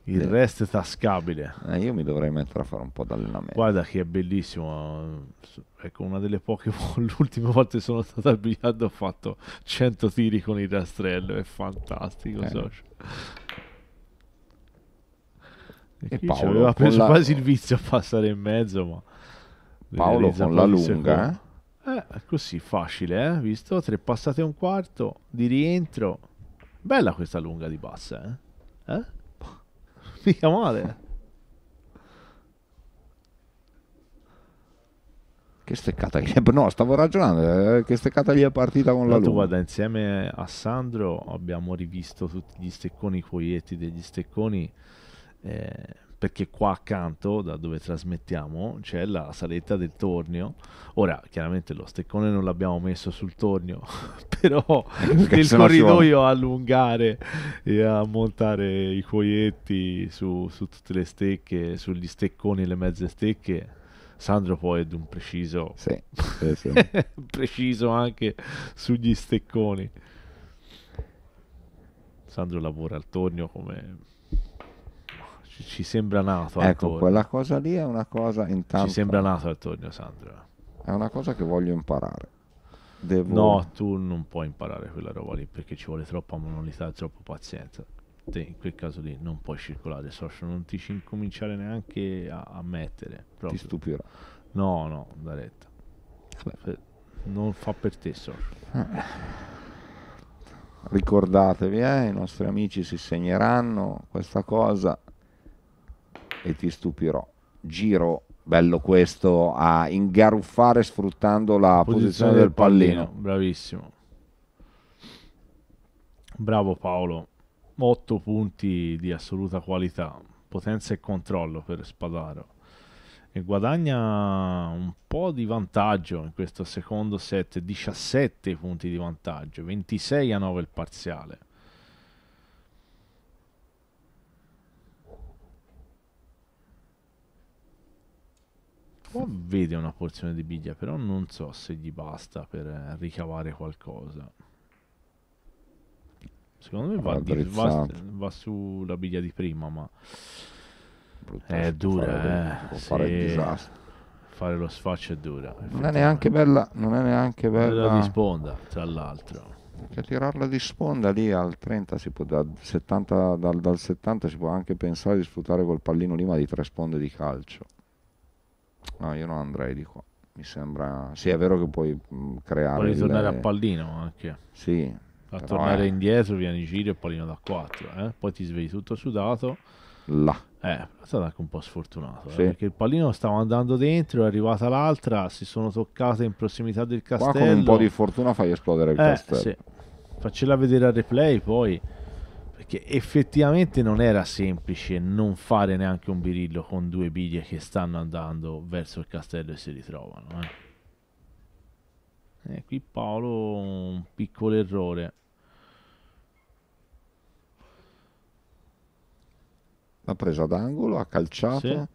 Il rest è tascabile. Eh, io mi dovrei mettere a fare un po' d'allenamento. Guarda che è bellissimo. Ecco, una delle poche l'ultima volta che sono stato al biliardo ho fatto 100 tiri con il rastrello, è fantastico, eh. socio. E, e Paolo aveva preso la... quasi il vizio a passare in mezzo, ma Paolo con la lunga. Eh, eh così facile, eh? Visto? Tre passate e un quarto di rientro. Bella questa lunga di bassa, eh? eh? Mica male. che steccata gli è... No, stavo ragionando, eh, che steccata gli è partita con la lunga. Guarda, insieme a Sandro abbiamo rivisto tutti gli stecconi, i coietti degli stecconi. Eh, perché qua accanto, da dove trasmettiamo, c'è la saletta del tornio. Ora, chiaramente lo steccone non l'abbiamo messo sul tornio, però eh, nel corridoio a allungare e a montare i cuoietti su, su tutte le stecche, sugli stecconi e le mezze stecche. Sandro poi è di un preciso, sì, sì, sì. preciso anche sugli stecconi. Sandro lavora al tornio come ci sembra nato. Ecco, attorno. quella cosa lì è una cosa intanto... Ci sembra nato attorno, Sandra. È una cosa che voglio imparare. Devo... No, tu non puoi imparare quella roba lì perché ci vuole troppa manualità e troppa pazienza. Te in quel caso lì non puoi circolare social, non ti ci incominciare neanche a, a mettere. Proprio. Ti stupirà. No, no, da retta. Non fa per te social. Eh. Ricordatevi, eh, i nostri amici si segneranno questa cosa e ti stupirò. Giro bello questo a ingaruffare sfruttando la posizione, posizione del pallino. pallino. Bravissimo. Bravo Paolo. 8 punti di assoluta qualità, potenza e controllo per Spadaro. E guadagna un po' di vantaggio in questo secondo set, 17 punti di vantaggio, 26 a 9 il parziale. qua vede una porzione di biglia, però non so se gli basta per eh, ricavare qualcosa. Secondo me va, di, va, va sulla biglia di prima, ma... Brutta, è dura, Fare, sì. Eh, il disastro. Fare lo sfaccio è dura. Non è neanche bella, non è neanche bella. bella di sponda, tra l'altro. Che tirarla di sponda lì al 30 si può, da 70, dal, dal 70 si può anche pensare di sfruttare quel pallino lì, ma di tre sponde di calcio. No, io non andrei di qua. Mi sembra... Sì, è vero che puoi creare... Puoi ritornare le... a pallino anche. Sì. A tornare è... indietro, vieni giro e pallino da 4. Eh? Poi ti svegli tutto sudato. Là. Eh, è stato anche un po' sfortunato. Eh, sì. Eh, perché il pallino stava andando dentro, è arrivata l'altra, si sono toccate in prossimità del castello. Ma con un po' di fortuna fai esplodere il eh, castello. Sì. Faccela vedere a replay poi che effettivamente non era semplice non fare neanche un birillo con due biglie che stanno andando verso il castello e si ritrovano. Eh. E eh, qui Paolo un piccolo errore. L'ha presa ad angolo, ha calciato. Sì.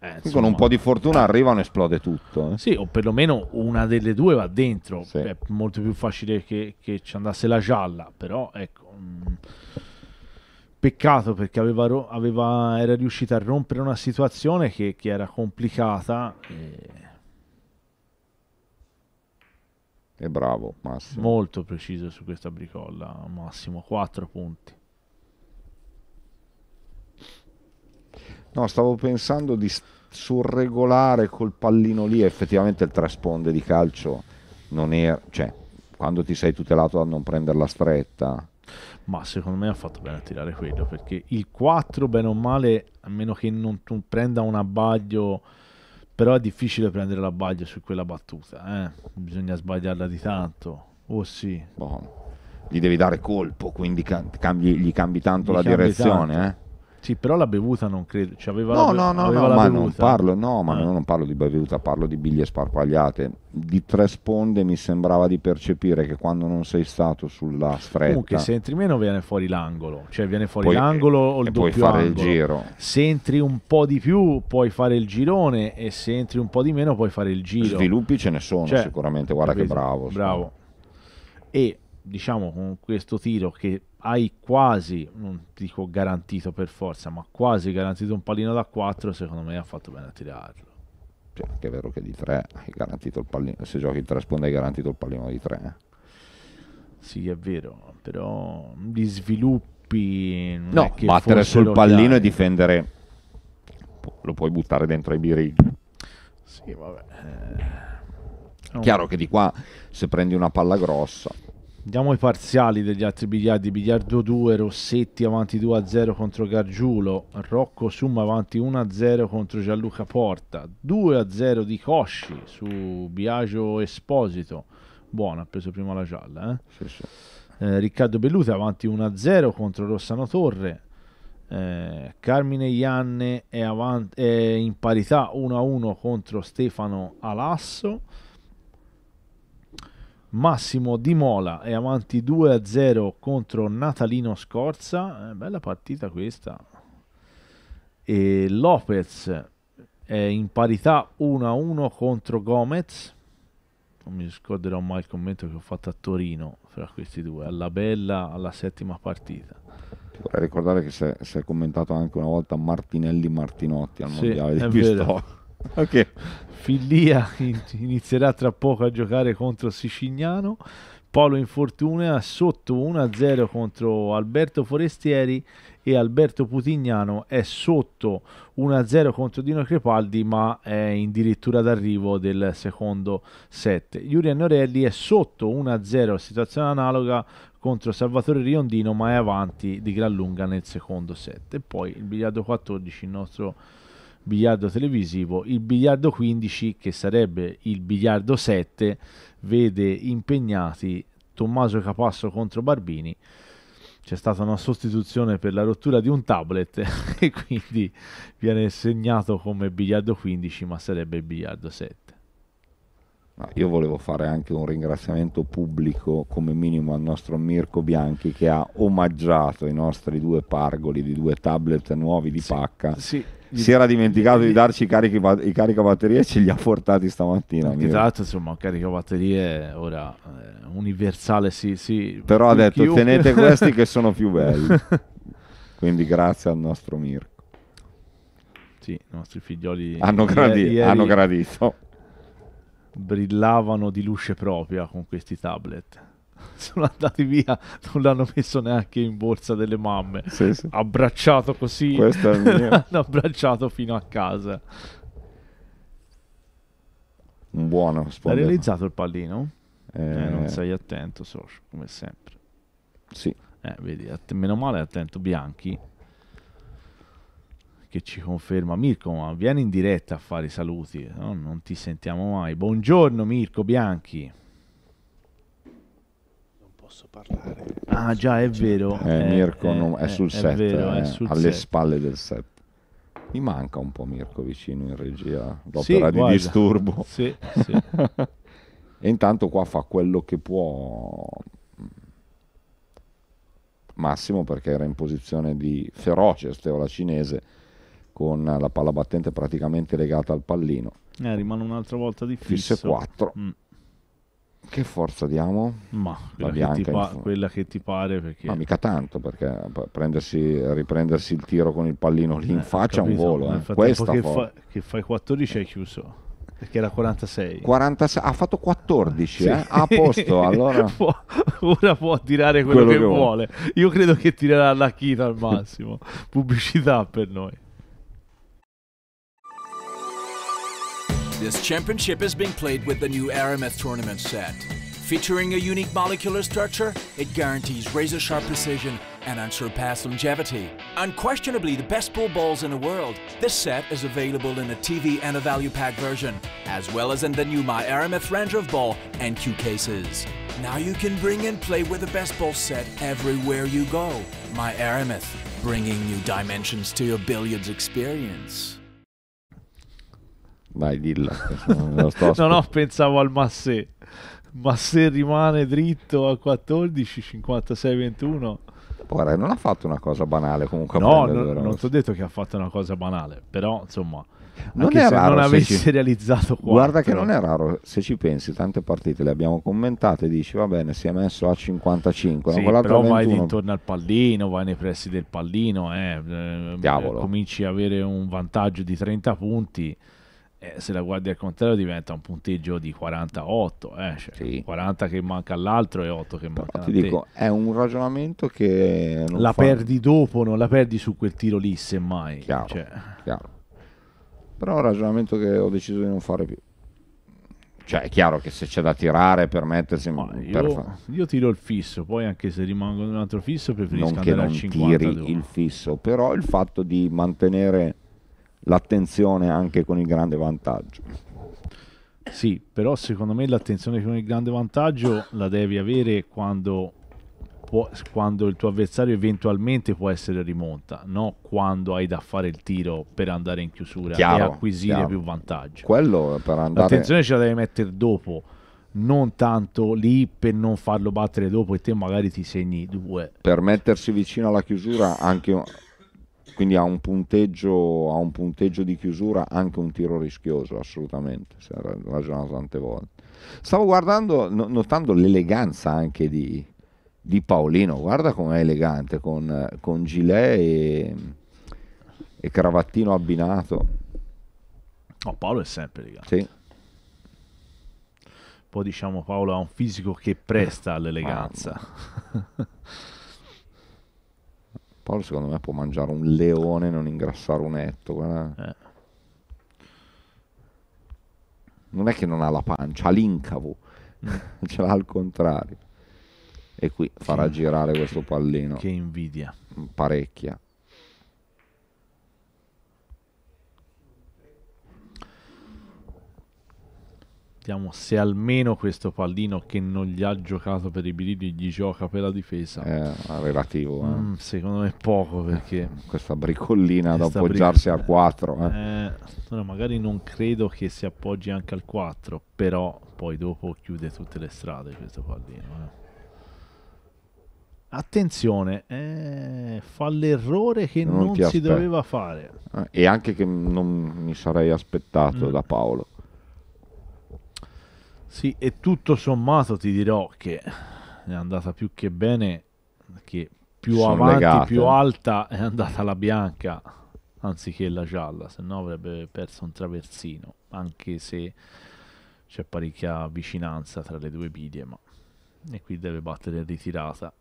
Eh, insomma, con un po' di fortuna arrivano e esplode tutto. Eh. Sì, o perlomeno una delle due va dentro. Sì. È molto più facile che, che, ci andasse la gialla, però ecco. Mh mm, Peccato perché aveva, aveva, era riuscita a rompere una situazione che, che era complicata. E... È bravo Massimo. Molto preciso su questa bricolla Massimo, 4 punti. No, stavo pensando di sorregolare col pallino lì, effettivamente il trasponde di calcio non era, cioè, quando ti sei tutelato a non prenderla stretta ma secondo me ha fatto bene a tirare quello perché il 4 bene o male a meno che non tu prenda un abbaglio però è difficile prendere l'abbaglio su quella battuta eh? bisogna sbagliarla di tanto oh sì boh. gli devi dare colpo quindi cambi, gli cambi tanto gli la cambi direzione tanto. Eh? Sì, però la bevuta non credo. Cioè, aveva no, be- no, no, aveva no, ma non parlo, no, ma ah. non parlo di bevuta, parlo di biglie sparpagliate. Di tre sponde mi sembrava di percepire che quando non sei stato sulla stretta. Comunque, se entri meno viene fuori l'angolo, cioè viene fuori poi, l'angolo o il e doppio puoi fare angolo. il giro. Se entri un po' di più, puoi fare il girone, e se entri un po' di meno, puoi fare il giro. Sviluppi ce ne sono cioè, sicuramente. Guarda capito, che bravo. Bravo. Sono. E diciamo con questo tiro che hai quasi, non dico garantito per forza, ma quasi garantito un pallino da 4, secondo me ha fatto bene a tirarlo. Sì, anche è vero che di 3 hai garantito il pallino, se giochi 3 sponde hai garantito il pallino di 3. Eh. Sì, è vero, però gli sviluppi... No, battere sul pallino e difendere lo puoi buttare dentro ai birilli. Sì, vabbè. Eh... Chiaro che di qua se prendi una palla grossa Vediamo i parziali degli altri biliardi. Biliardo 2, Rossetti avanti 2 a 0 contro Gargiulo. Rocco Summa avanti 1 a 0 contro Gianluca Porta. 2 a 0 di Cosci su Biagio Esposito. Buono, ha preso prima la gialla. Eh? Sì, sì. Eh, Riccardo Belluti avanti 1 a 0 contro Rossano Torre. Eh, Carmine Ianne è, è in parità 1 a 1 contro Stefano Alasso. Massimo Di Mola è avanti 2-0 contro Natalino Scorza, eh, bella partita questa. E Lopez è in parità 1-1 contro Gomez. Non mi scorderò mai il commento che ho fatto a Torino fra questi due, alla bella alla settima partita. Vorrei ricordare che si è, commentato anche una volta Martinelli Martinotti al sì, mondiale di Pistola ok. Filia eh, inizierà tra poco a giocare contro Sicignano. Polo Infortuna sotto 1-0 contro Alberto Forestieri e Alberto Putignano è sotto 1-0 contro Dino Crepaldi ma è in dirittura d'arrivo del secondo set. Giuliano Norelli è sotto 1-0, situazione analoga contro Salvatore Riondino ma è avanti di gran lunga nel secondo set. E poi il biliardo 14, il nostro biliardo televisivo. Il biliardo 15, che sarebbe il biliardo 7, vede impegnati Tommaso Capasso contro Barbini. C'è stata una sostituzione per la rottura di un tablet e quindi viene segnato come biliardo 15, ma sarebbe biliardo 7. No, io volevo fare anche un ringraziamento pubblico come minimo al nostro Mirko Bianchi che ha omaggiato i nostri due pargoli di due tablet nuovi di sì, pacca sì si era dimenticato di darci i, carichi, i caricabatterie e ce li ha portati stamattina. Che tra l'altro, insomma, caricabatterie ora eh, universale, sì, sì. Però ha detto chiunque. tenete questi che sono più belli. Quindi grazie al nostro Mirko. Sì, i nostri figlioli hanno, gradi- ieri, hanno gradito. Brillavano di luce propria con questi tablet. sono andati via, non l'hanno messo neanche in borsa delle mamme. Sì, sì. Abbracciato così, l'hanno abbracciato fino a casa. Un buono. L'ha realizzato il pallino? Eh... Eh, non sei attento, socio, come sempre. Sì. Eh, vedi, att- meno male attento Bianchi che ci conferma Mirko, ma vieni in diretta a fare i saluti, eh, no? non ti sentiamo mai. Buongiorno Mirko Bianchi parlare. Ah già, è vero. Eh, eh Mirko non, è, eh, sul set, vero, è eh, sul alle set. spalle del set. Mi manca un po' Mirko vicino in regia, l'opera sì, di guarda. disturbo. Sì, sì. e intanto qua fa quello che può Massimo perché era in posizione di feroce steola cinese con la palla battente praticamente legata al pallino. Eh, rimane un'altra volta di fisso. Fisse 4. Mm. Che forza diamo? Ma quella, che ti, pa- quella che ti, pare perché... Ma mica tanto perché prendersi, riprendersi il tiro con il pallino lì eh, in faccia è un volo. Eh. Questa che, fa- che fai 14 hai chiuso perché era 46. 46 ha fatto 14 sì. eh? a ah, posto allora può, ora può tirare quello, quello che, che vuole. vuole. io credo che tirerà la chita al massimo pubblicità per noi This championship is being played with the new Aramith tournament set. Featuring a unique molecular structure, it guarantees razor-sharp precision and unsurpassed longevity. Unquestionably the best pool balls in the world, this set is available in a TV and a value pack version, as well as in the new My Aramith range of ball and cue cases. Now you can bring and play with the best ball set everywhere you go. My Aramith, bringing new dimensions to your billiards experience. Vai, dilla. no, no, pensavo al Massé. Massé rimane dritto a 14, 56, 21. Guarda, non ha fatto una cosa banale comunque. No, no non ti ho detto che ha fatto una cosa banale, però insomma... Non anche è raro non avesse ci... realizzato qualcosa. Guarda che non è raro, se ci pensi, tante partite le abbiamo commentate, dici va bene, si è messo a 55. Sì, no, però vai intorno al pallino, vai nei pressi del pallino, eh, eh Diavolo. cominci ad avere un vantaggio di 30 punti eh, se la guardi al contrario diventa un punteggio di 48, eh? cioè, sì. 40 che manca all'altro e 8 che manca all'altro. ti dico, è un ragionamento che... la fa... perdi dopo, non la perdi su quel tiro lì semmai. Chiaro, cioè. chiaro. Però è un ragionamento che ho deciso di non fare più. Cioè è chiaro che se c'è da tirare per mettersi... Ma io, per fa... io tiro il fisso, poi anche se rimango in un altro fisso preferisco non andare Non che non tiri il fisso, però il fatto di mantenere l'attenzione anche con il grande vantaggio. Sì, però secondo me l'attenzione con il grande vantaggio la devi avere quando, può, quando il tuo avversario eventualmente può essere rimonta, non quando hai da fare il tiro per andare in chiusura chiaro, e acquisire chiaro. più vantaggio. Quello per andare... L'attenzione ce la devi mettere dopo non tanto lì per non farlo battere dopo e te magari ti segni due. Per mettersi vicino alla chiusura anche Un quindi ha un, punteggio, ha un punteggio di chiusura, anche un tiro rischioso, assolutamente, si è ragionato tante volte. Stavo guardando, notando l'eleganza anche di, di Paolino, guarda com'è elegante con, con gilet e, e cravattino abbinato. No, Paolo è sempre elegante. Sì. Poi diciamo Paolo ha un fisico che presta all'eleganza. Ah, no. Paolo secondo me può mangiare un leone e non ingrassare un etto. Eh. Non è che non ha la pancia, ha l'incavo, mm. ce l'ha al contrario. E qui farà sì. girare questo pallino. Che invidia. Mm, parecchia. aspettiamo se almeno questo pallino che non gli ha giocato per i birilli gli gioca per la difesa. è eh, relativo. Eh. Mm, secondo me poco perché... Eh, questa bricollina questa da appoggiarsi bric- al 4. Eh. No, eh, magari non credo che si appoggi anche al 4, però poi dopo chiude tutte le strade questo pallino. Attenzione, eh, fa l'errore che non, non si aspe- doveva fare. E anche che non mi sarei aspettato mm. da Paolo. Sì, e tutto sommato ti dirò che è andata più che bene, che più Sono avanti, legate. più alta è andata la bianca anziché la gialla, se no avrebbe perso un traversino, anche se c'è parecchia vicinanza tra le due biglie, ma... e qui deve battere ritirata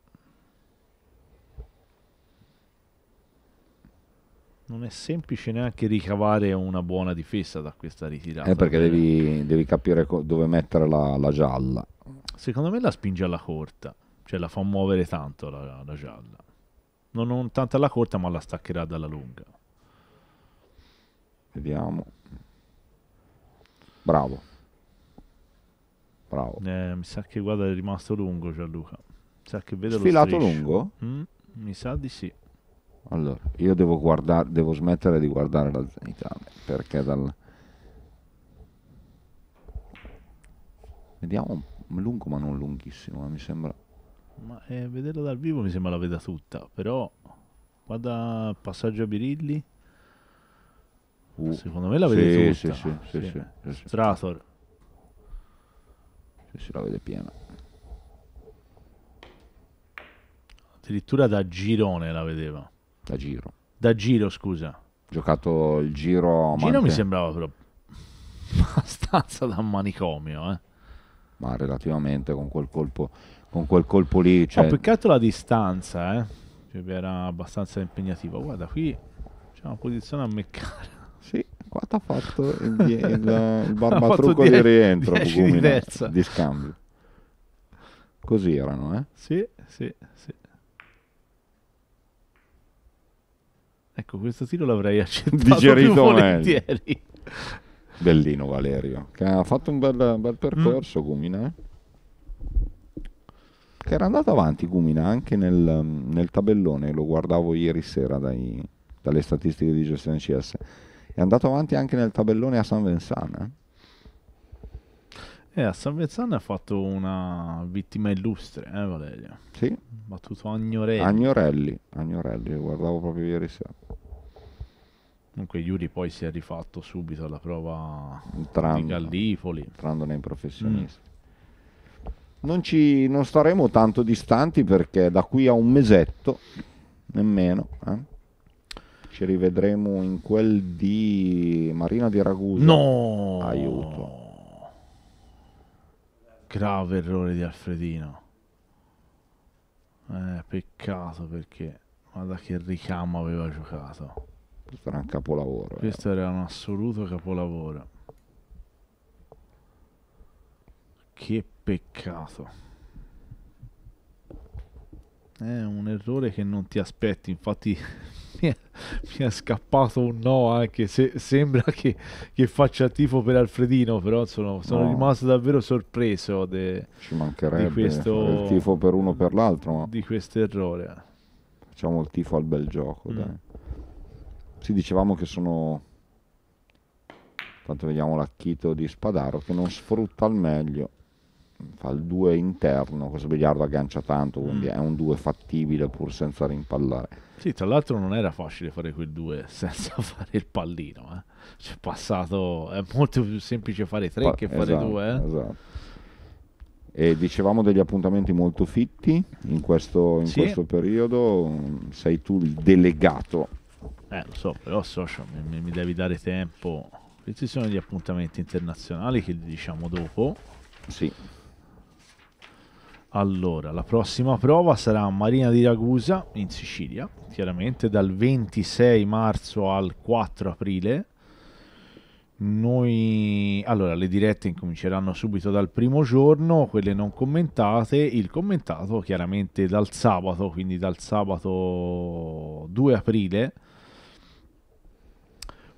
non è semplice neanche ricavare una buona difesa da questa ritirata. È perché devi, devi capire co- dove mettere la, la, gialla. Secondo me la spinge alla corta, cioè la fa muovere tanto la, la gialla. Non, non, tanto alla corta, ma la staccherà dalla lunga. Vediamo. Bravo. Bravo. Eh, mi sa che guarda è rimasto lungo Gianluca. Mi sa che vedo Sfilato lo lungo? Mm, mi sa di sì. Allora, io devo, guardare, devo smettere di guardare la Zenitale perché dal... Vediamo lungo ma non lunghissimo, eh, mi sembra... Ma eh, vederla dal vivo mi sembra la veda tutta, però guarda passaggio a Birilli. Uh, secondo me la vede sì, tutta. Sì, sì, sì, sì. sì, sì. Strator. Sì, sì, la vede piena. Addirittura da girone la vedeva. Da giro. Da giro, scusa. giocato il giro. Amante. Giro mi sembrava però abbastanza da manicomio, eh. Ma relativamente con quel colpo, con quel colpo lì. Ah, cioè... No, peccato la distanza, eh. Cioè, era abbastanza impegnativo. Guarda, qui c'è una posizione a meccare. Sì, qua ti ha fatto il, il, il barbatrucco di rientro. 10 di, di scambio. Così erano, eh? Sì, sì, sì. Ecco, questo tiro l'avrei accettato Digerito più volentieri. Meglio. Bellino Valerio, che ha fatto un bel, bel percorso mm. Gumina. Che era andato avanti Gumina anche nel, nel tabellone, lo guardavo ieri sera dai, dalle statistiche di gestione CS. È andato avanti anche nel tabellone a San Vensana. Eh? E eh, a San Vezzano ha fatto una vittima illustre, eh Valerio? Sì. Battuto Agnorelli. Agnorelli, Agnorelli, lo guardavo proprio ieri sera. Comunque Iuri poi si è rifatto subito alla prova entrando, di Gallipoli. Entrando nei professionisti. Mm. Non, ci, non staremo tanto distanti perché da qui a un mesetto, nemmeno, eh? ci rivedremo in quel di Marina di Ragusa. No! Aiuto grave errore di Alfredino. Eh, peccato perché guarda che ricamo aveva giocato. Questo era un capolavoro. Questo era un assoluto capolavoro. Che peccato. È un errore che non ti aspetti, infatti mi è, mi è, scappato un no anche se sembra che, che faccia tifo per Alfredino però sono, sono no. rimasto davvero sorpreso de, ci mancherebbe di questo, il tifo per uno per l'altro di questo errore facciamo il tifo al bel gioco mm. dai. sì dicevamo che sono tanto vediamo l'acchito di Spadaro che non sfrutta al meglio fa il 2 interno, questo biliardo aggancia tanto, quindi mm. è un 2 fattibile pur senza rimpallare. Sì, tra l'altro non era facile fare quel 2 senza fare il pallino, eh. Cioè, passato, è molto più semplice fare 3 pa- che fare 2. Esatto, eh. esatto. E dicevamo degli appuntamenti molto fitti in questo, in sì. questo periodo, sei tu il delegato. Eh, lo so, però social mi, mi devi dare tempo. Questi sono gli appuntamenti internazionali che li diciamo dopo. Sì. Allora, la prossima prova sarà a Marina di Ragusa, in Sicilia, chiaramente dal 26 marzo al 4 aprile. Noi, allora, le dirette incominceranno subito dal primo giorno, quelle non commentate, il commentato chiaramente dal sabato, quindi dal sabato 2 aprile.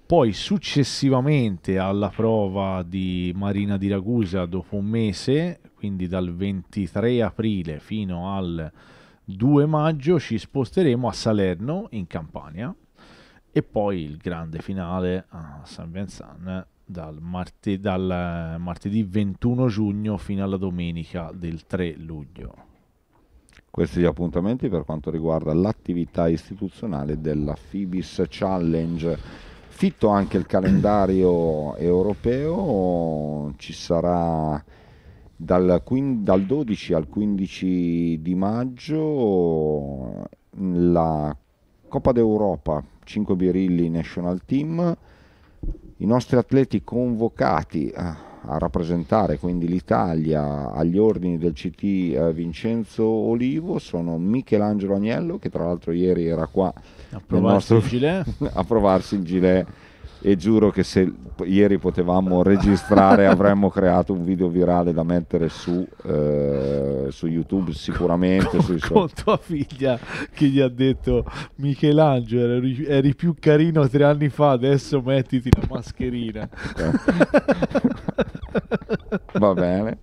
Poi successivamente alla prova di Marina di Ragusa, dopo un mese, quindi dal 23 aprile fino al 2 maggio ci sposteremo a Salerno in Campania e poi il grande finale a San Vincent dal, marte- dal eh, martedì 21 giugno fino alla domenica del 3 luglio. Questi gli appuntamenti per quanto riguarda l'attività istituzionale della Fibis Challenge. Fitto anche il calendario europeo, ci sarà dal, dal 12 al 15 di maggio la Coppa d'Europa 5 birilli National Team, i nostri atleti convocati eh, a rappresentare quindi l'Italia agli ordini del CT eh, Vincenzo Olivo sono Michelangelo Agnello che tra l'altro ieri era qua a provarsi nostro... il gilet, a provarsi il gilet e giuro che se ieri potevamo registrare avremmo creato un video virale da mettere su, eh, su YouTube sicuramente. Con, con tua figlia che gli ha detto Michelangelo eri, eri, più carino tre anni fa, adesso mettiti la mascherina. Okay. Va bene.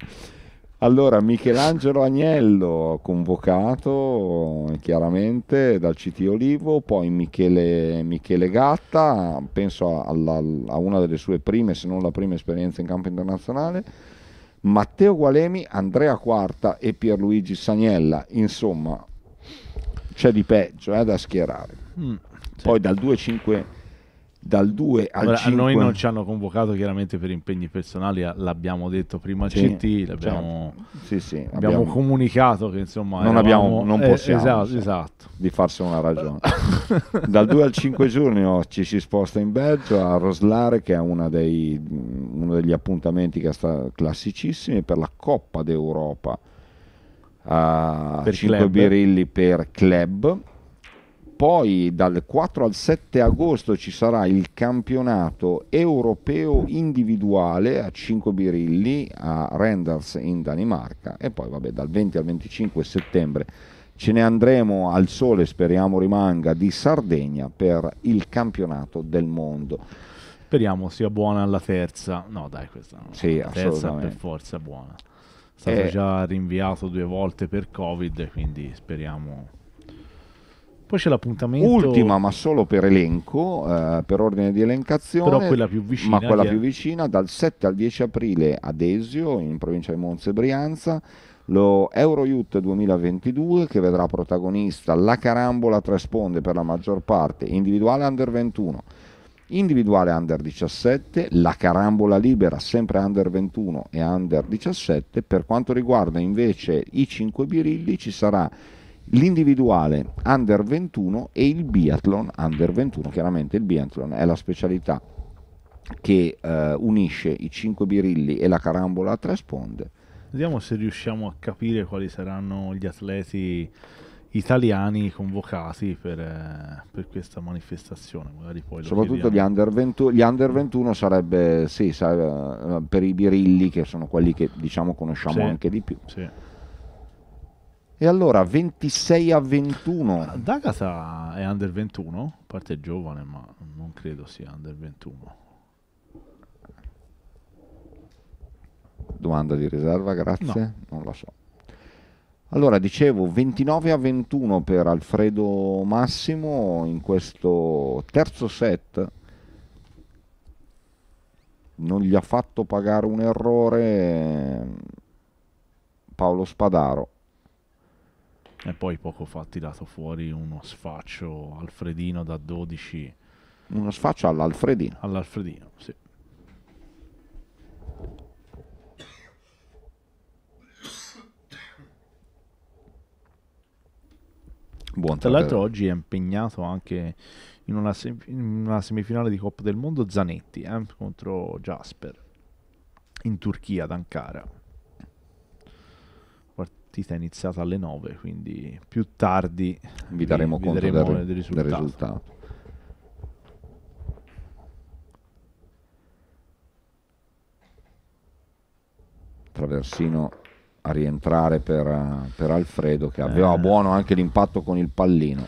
Allora, Michelangelo Agnello convocato eh, chiaramente dal CT Olivo, poi Michele, Michele Gatta, penso alla, a una delle sue prime, se non la prima esperienza in campo internazionale, Matteo Gualemi, Andrea Quarta e Pierluigi Sagnella, insomma c'è di peggio eh, da schierare. Mm, sì. Poi dal 2-5 dal 2 al allora, 5. A noi non ci hanno convocato chiaramente per impegni personali, l'abbiamo detto prima al sì, CT, certo. l'abbiamo, certo. sì, sì, abbiamo, abbiamo, comunicato che insomma... Non, eravamo, abbiamo, non eh, possiamo eh, esatto, esatto. di farsi una ragione. dal 2 al 5 giugno ci si sposta in Belgio a Roslare che è dei, uno degli appuntamenti che sta classicissimi per la Coppa d'Europa a ah, per 5 club. birilli per club poi dal 4 al 7 agosto ci sarà il campionato europeo individuale a 5 birilli a Renders in Danimarca e poi vabbè dal 20 al 25 settembre ce ne andremo al sole, speriamo rimanga, di Sardegna per il campionato del mondo. Speriamo sia buona la terza. No, dai, questa no. Sì, la terza per forza buona. È stato eh, già rinviato due volte per Covid, quindi speriamo poi c'è l'appuntamento. Ultima, ma solo per elenco, eh, per ordine di elencazione. Però quella più vicina. Ma quella più vicina, dal 7 al 10 aprile ad Esio, in provincia di Monza e Brianza. Lo Euroyut 2022 che vedrà protagonista la carambola tre sponde per la maggior parte, individuale under 21, individuale under 17, la carambola libera sempre under 21 e under 17. Per quanto riguarda invece i 5 birilli ci sarà l'individuale under 21 e il biathlon under 21. Chiaramente il biathlon è la specialità che eh, unisce i 5 birilli e la carambola a tre sponde. Vediamo se riusciamo a capire quali saranno gli atleti italiani convocati per, eh, per questa manifestazione. Soprattutto gli under, 20, gli under, 21 sarebbe, sì, sarebbe, eh, per i birilli, che sono quelli che diciamo conosciamo sì, anche di più. Sì. E allora 26 a 21. D'Agata è under 21, a parte giovane, ma non credo sia under 21. Domanda di riserva, grazie. No. Non la so. Allora, dicevo 29 a 21 per Alfredo Massimo in questo terzo set. Non gli ha fatto pagare un errore ehm, Paolo Spadaro. E poi poco fa ha tirato fuori uno sfaccio Alfredino da 12. Uno sfaccio all'Alfredino. All'Alfredino, sì. Buon Tra l'altro oggi è impegnato anche in una, sem- in una, semifinale di Coppa del Mondo Zanetti eh, contro Jasper in Turchia ad Ankara partita è iniziata alle 9, quindi più tardi vi daremo vi, conto vi daremo del, del, risultato. del risultato. Traversino a rientrare per, per Alfredo che aveva eh. buono anche l'impatto con il pallino.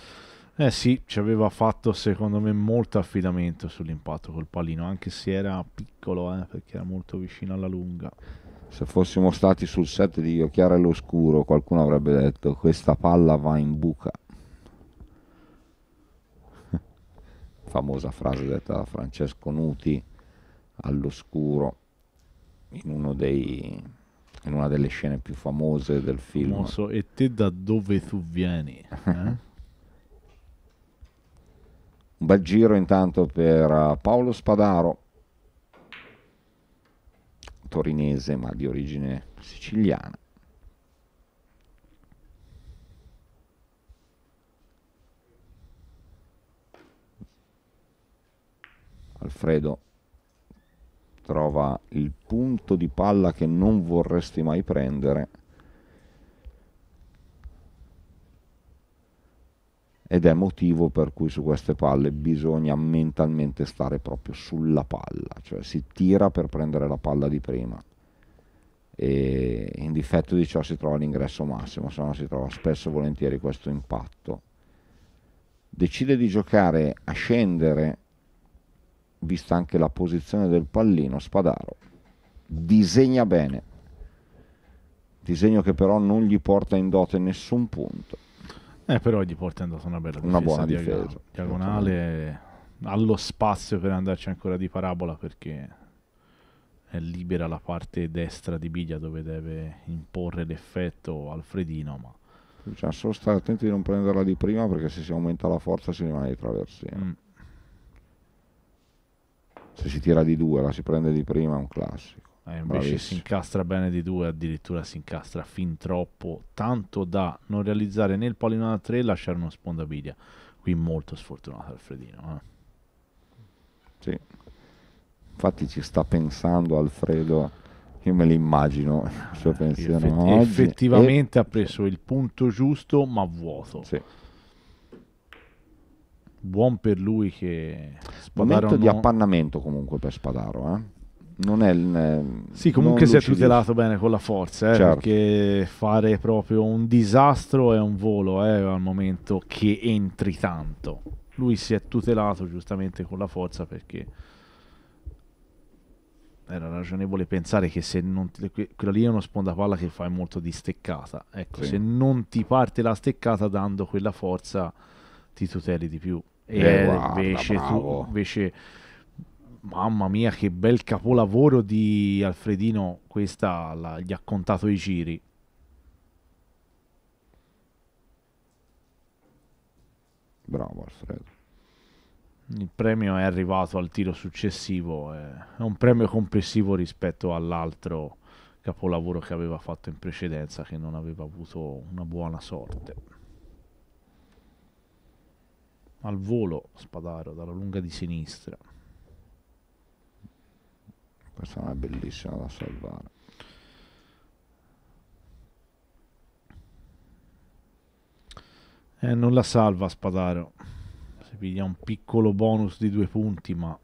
Eh sì, ci aveva fatto secondo me molto affidamento sull'impatto col pallino, anche se era piccolo, eh, perché era molto vicino alla lunga se fossimo stati sul set di Occhiare all'Oscuro qualcuno avrebbe detto questa palla va in buca famosa frase detta da Francesco Nuti all'oscuro in, dei, in una delle scene più famose del film Famoso, e te da dove tu vieni eh? un bel giro intanto per eh, Paolo Spadaro torinese ma di origine siciliana. Alfredo trova il punto di palla che non vorresti mai prendere ed è motivo per cui su queste palle bisogna mentalmente stare proprio sulla palla, cioè si tira per prendere la palla di prima e in difetto di ciò si trova l'ingresso massimo, se no si trova spesso e volentieri questo impatto. Decide di giocare a scendere, vista anche la posizione del pallino, Spadaro disegna bene, disegno che però non gli porta in dote nessun punto eh, però gli Portland ha dato una bella difesa. Una buona difesa. Diagonale, diagonale allo spazio per andarci ancora di parabola perché è libera la parte destra di Biglia dove deve imporre l'effetto Alfredino, ma cioè, solo stare attenti di non prenderla di prima perché se si aumenta la forza si rimane di traversina. Mm. Se si tira di due, la si prende di prima è un classico eh, invece si incastra bene di due, addirittura si incastra fin troppo, tanto da non realizzare né il pallino da tre e lasciare uno spondabidia. Qui molto sfortunato Alfredino. Eh. Sì. Infatti ci sta pensando Alfredo io me l'immagino il eh, Effetti, effettivamente e... ha preso il punto giusto ma vuoto sì. buon per lui che Spadaro momento no... di appannamento comunque per Spadaro eh? non è il, eh, sì comunque si è tutelato bene con la forza eh, certo. perché fare proprio un disastro è un volo eh, al momento che entri tanto lui si è tutelato giustamente con la forza perché era ragionevole pensare che se non ti, quella lì è uno spondapalla che fai molto di steccata ecco sì. se non ti parte la steccata dando quella forza ti tuteli di più eh, e eh, guarda, invece, tu, invece Mamma mia, che bel capolavoro di Alfredino, questa la, gli ha contato i giri. Bravo Alfredo. Il premio è arrivato al tiro successivo, eh. è un premio complessivo rispetto all'altro capolavoro che aveva fatto in precedenza che non aveva avuto una buona sorte. Al volo Spadaro dalla lunga di sinistra questa è una bellissima da salvare eh, non la salva Spadaro si piglia un piccolo bonus di due punti ma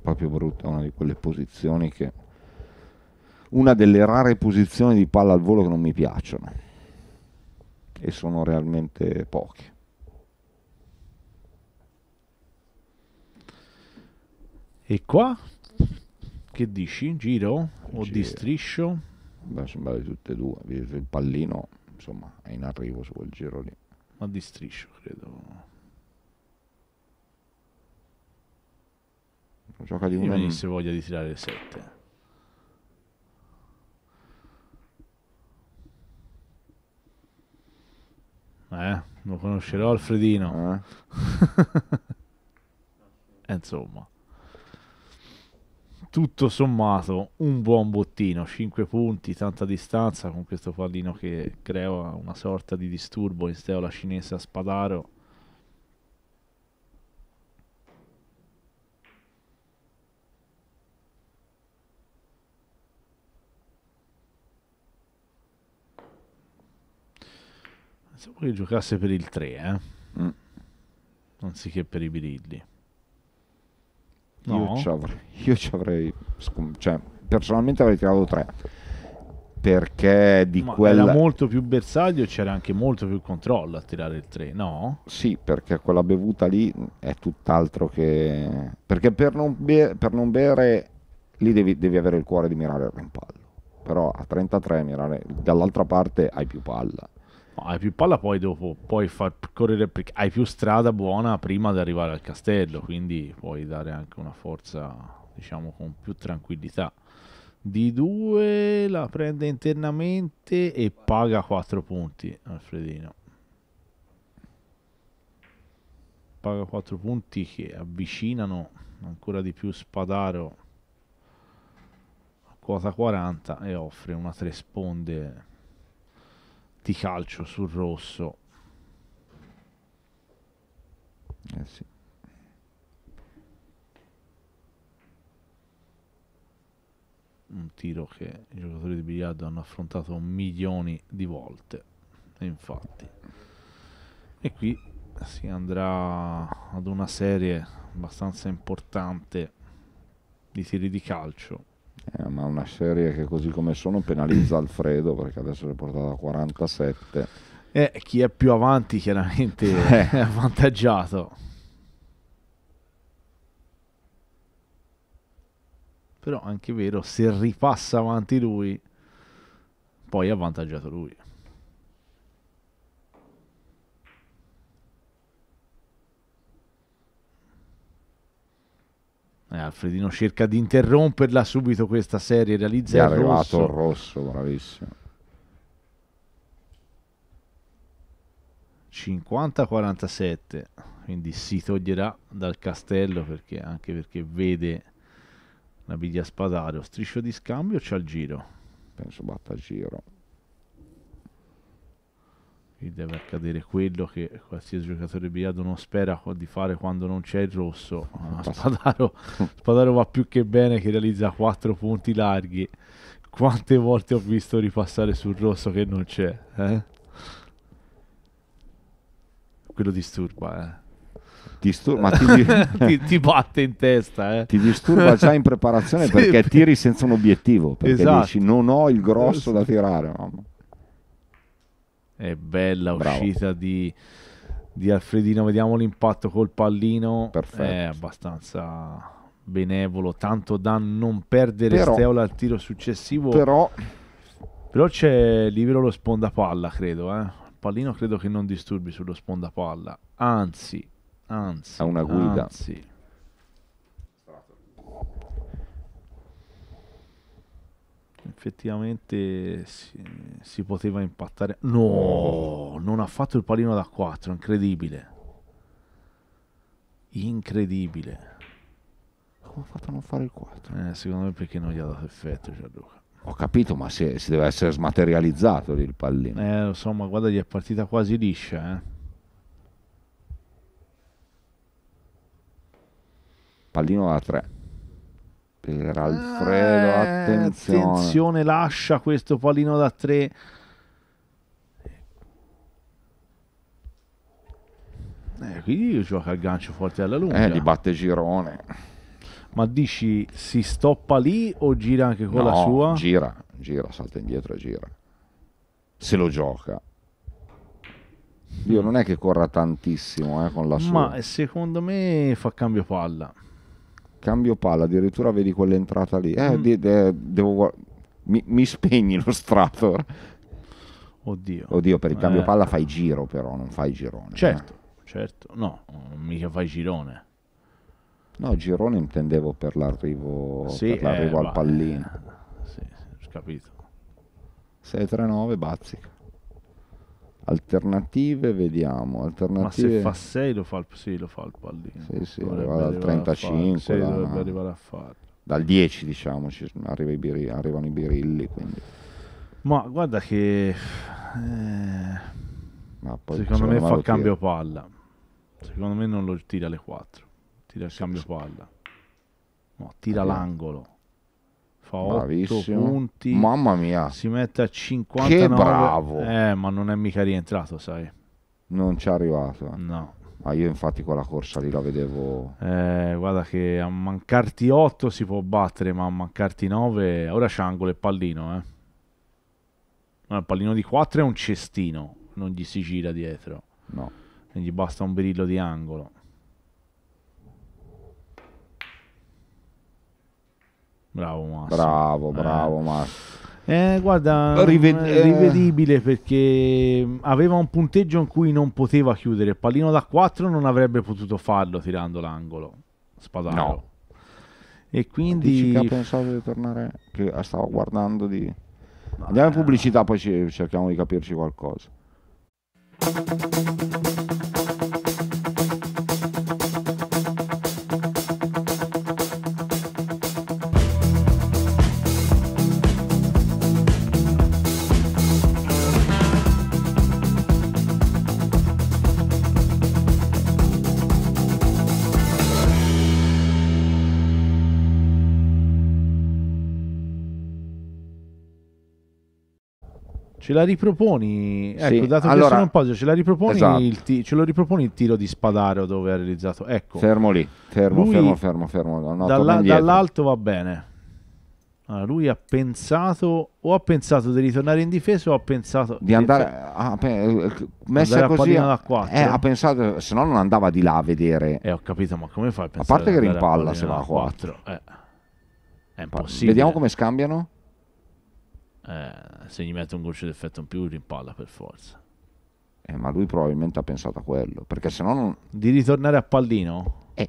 proprio brutta una di quelle posizioni che una delle rare posizioni di palla al volo che non mi piacciono e sono realmente poche E qua? Che dici? Giro o Giro. di striscio? Beh, sembra di tutte e due. Il pallino, insomma, è in arrivo su quel giro lì. Ma di striscio, credo. Gioca di uno. Mi venisse voglia di tirare 7. Eh, lo conoscerò Alfredino. Eh? eh insomma tutto sommato un buon bottino, 5 punti, tanta distanza con questo pallino che crea una sorta di disturbo in steola cinese a Spadaro. Pensavo che giocasse per il 3, eh? mm. anziché per i birilli. No. Io ci avrei, io ci avrei cioè, personalmente avrei tirato tre. Perché di Ma quella. Era molto più bersaglio e c'era anche molto più controllo a tirare il 3, no? Sì, perché quella bevuta lì è tutt'altro che. Perché per non, be- per non bere lì devi, devi, avere il cuore di mirare il rimpallo. Però a 33 mirare dall'altra parte hai più palla hai più palla, poi dopo puoi far correre. Hai più strada buona prima di arrivare al castello. Quindi puoi dare anche una forza, diciamo, con più tranquillità. Di 2 la prende internamente e paga 4 punti. Alfredino paga 4 punti che avvicinano ancora di più Spadaro a quota 40 e offre una tre sponde ti calcio sul rosso. Eh sì. Un tiro che i giocatori di biliardo hanno affrontato milioni di volte. E infatti. E qui si andrà ad una serie abbastanza importante di tiri di calcio eh, ma una serie che così come sono penalizza Alfredo perché adesso è portata a 47. Eh, chi è più avanti chiaramente eh. è avvantaggiato. Però è anche vero, se ripassa avanti lui, poi è avvantaggiato lui. Eh, Alfredino cerca di interromperla subito questa serie, realizza è arrivato il rosso, bravissimo. 50-47, quindi si toglierà dal castello perché, anche perché vede la biglia spadario. Striscio di scambio c'è il giro? Penso batta giro. Qui deve accadere quello che qualsiasi giocatore biliardo non spera di fare quando non c'è il rosso. Spadaro, Spadaro va più che bene che realizza 4 punti larghi. Quante volte ho visto ripassare sul rosso che non c'è? Eh? Quello disturba, eh. Disturba, ti, ti, ti, batte in testa. Eh. Ti disturba già in preparazione sì, perché tiri senza un obiettivo. Perché esatto. dici non ho il grosso da esatto. tirare. Mamma. E bella Bravo. uscita di, di, Alfredino, vediamo l'impatto col pallino. Perfetto. È abbastanza benevolo, tanto da non perdere però, Steola al tiro successivo. Però, però c'è libero lo spondapalla, credo. Eh. Pallino credo che non disturbi sullo spondapalla, anzi, anzi, ha una guida. Anzi effettivamente si, si, poteva impattare. No, non ha fatto il pallino da 4, incredibile. Incredibile. Come ha fatto a non fare il 4? Eh, secondo me perché non gli ha dato effetto Gianluca. Cioè, Ho capito, ma si, se deve essere smaterializzato lì il pallino. Eh, lo guarda, gli è partita quasi liscia, eh. Pallino da 3 per Alfredo, eh, attenzione. attenzione. lascia questo pallino da tre. Eh, quindi gioca il gancio forte alla lunga. Eh, li batte girone. Ma dici si stoppa lì o gira anche con no, la sua? Gira, gira, salta indietro e gira. Se lo gioca. Dio, non è che corra tantissimo eh, con la sua. Ma secondo me fa cambio palla cambio palla, addirittura vedi quell'entrata lì. Eh, mm. de- de- devo... mi-, mi spegni lo strator. Oddio. Oddio, per il cambio eh. palla fai giro però, non fai girone. Eh. Certo, eh. certo. No, mica fai girone. No, girone intendevo per l'arrivo, sì, per l'arrivo eh, al va. pallino. Eh, sì, capito. 6-3-9, bazzica. Alternative, vediamo. Alternative... Ma se fa 6 lo fa il, sì, lo fa il pallino. Sì, sì, arriva dal 35. Sì, da dovrebbe arrivare a farlo. Dal 10 diciamo, arriva i biri, arrivano i birilli. Quindi. Ma guarda che... Eh, Ma secondo me fa il cambio palla. Secondo me non lo tira alle 4. Tira il cambio palla. No, tira allora. l'angolo fa Bravissimo. 8 punti. Mamma mia. Si mette a 59. Che bravo. Eh, ma non è mica rientrato, sai. Non ci è arrivato. No. Ma io infatti quella corsa lì la vedevo... Eh, guarda che a mancarti 8 si può battere, ma a mancarti 9... Ora c'è angolo e pallino, eh. No, il pallino di 4 è un cestino, non gli si gira dietro. No. Quindi basta un berillo di angolo. Bravo Massimo. Bravo, eh. bravo eh. Massimo. Eh, guarda, Rived- mm, eh. rivedibile perché aveva un punteggio in cui non poteva chiudere. Il pallino da 4 non avrebbe potuto farlo tirando l'angolo. Spadaro. No. E quindi... Dici ha pensato di tornare... Che stavo guardando di... No, Andiamo in eh. pubblicità, poi cerchiamo di capirci qualcosa. ce la riproponi, ecco, sì. dato allora, che sono un podio, ce, esatto. ti- ce, lo riproponi il tiro di Spadaro dove ha realizzato, ecco. Fermo lì, fermo, lui, fermo, fermo, fermo. dalla- dall'alto va bene. Allora, lui ha pensato, o ha pensato di ritornare in difesa, o ha pensato di eh, eh, andare a, pe- messa andare così, a 4. Eh, ha pensato, se no non andava di là a vedere. Eh, ho capito, ma come fai a pensare? A parte che rimpalla se va a 4. 4. Eh. È impossibile. Vediamo come scambiano eh, se gli mette un goccio d'effetto in più rimpalla per forza. Eh, ma lui probabilmente ha pensato a quello, perché se no non... Di ritornare a pallino? Eh.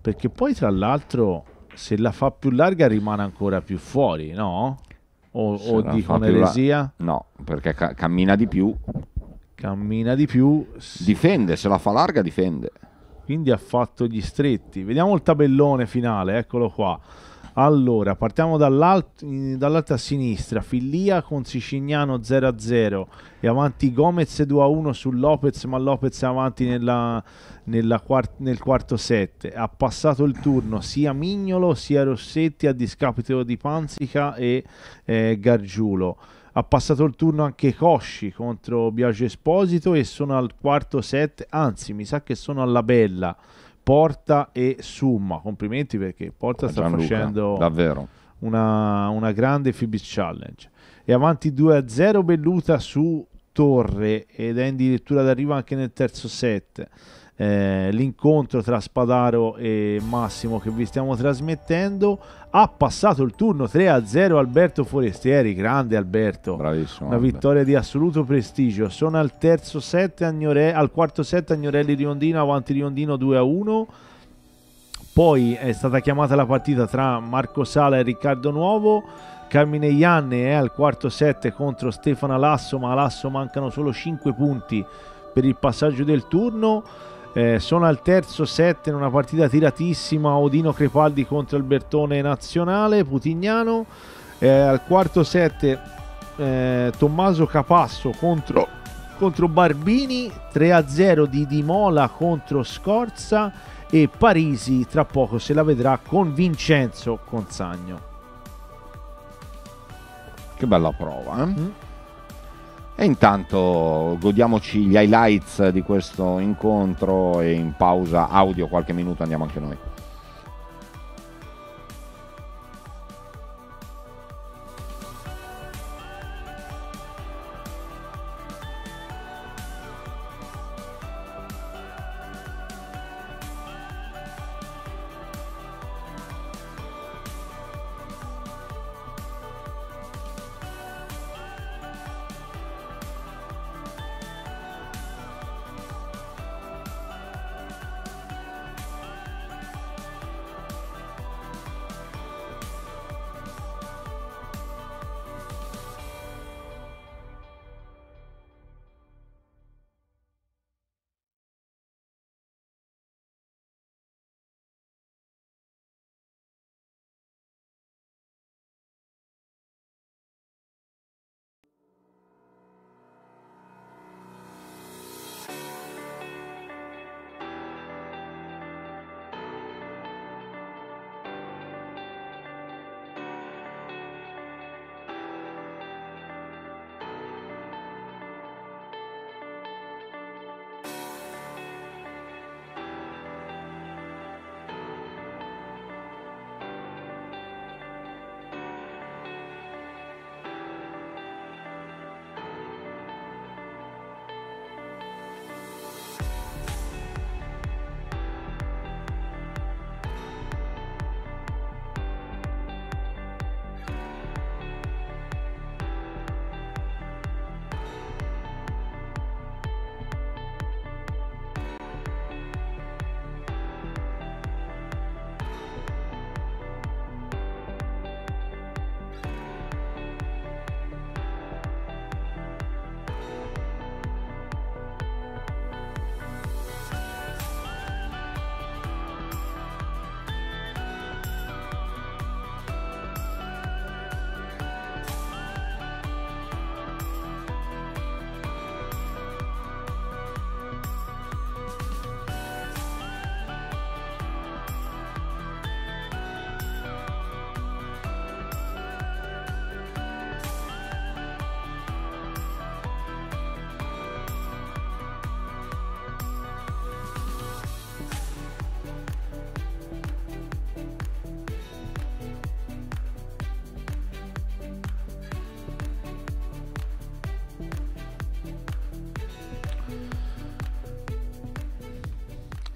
Perché poi tra l'altro se la fa più larga rimane ancora più fuori, no? O, se o dico un'eresia? La... No, perché ca- cammina di più. Cammina di più. Sì. Difende, se la fa larga difende. Quindi ha fatto gli stretti. Vediamo il tabellone finale, eccolo qua. Allora, partiamo dall'alt- dall'alta sinistra, Fillia con Sicignano 0-0 e avanti Gomez 2-1 su Lopez, ma Lopez è avanti nella, nella quart- nel quarto set. Ha passato il turno sia Mignolo sia Rossetti a discapito di Panzica e eh, Gargiulo. Ha passato il turno anche Cosci contro Biagio Esposito e sono al quarto set, anzi mi sa che sono alla bella Porta e Summa. Complimenti perché Porta sta facendo davvero una, una grande Fibis Challenge. E avanti 2-0 Belluta su Torre ed è addirittura d'arrivo anche nel terzo set eh, l'incontro tra Spadaro e Massimo che vi stiamo trasmettendo. Ha passato il turno 3-0 Alberto Forestieri, grande Alberto. Bravissimo. Una Alberto. vittoria di assoluto prestigio. Sono al terzo set Agnore, al quarto set Agnorelli Riondino, avanti Riondino 2-1. Poi è stata chiamata la partita tra Marco Sala e Riccardo Nuovo. Carmine Ianne è al quarto set contro Stefano Lasso, ma a Lasso mancano solo 5 punti per il passaggio del turno. Eh, sono al terzo set in una partita tiratissima Odino Crepaldi contro il Bertone Nazionale Putignano eh, al quarto set eh, Tommaso Capasso contro, contro Barbini 3-0 di Dimola contro Scorza e Parisi tra poco se la vedrà con Vincenzo Consagno che bella prova eh? Mm. E intanto godiamoci gli highlights di questo incontro e in pausa audio qualche minuto andiamo anche noi.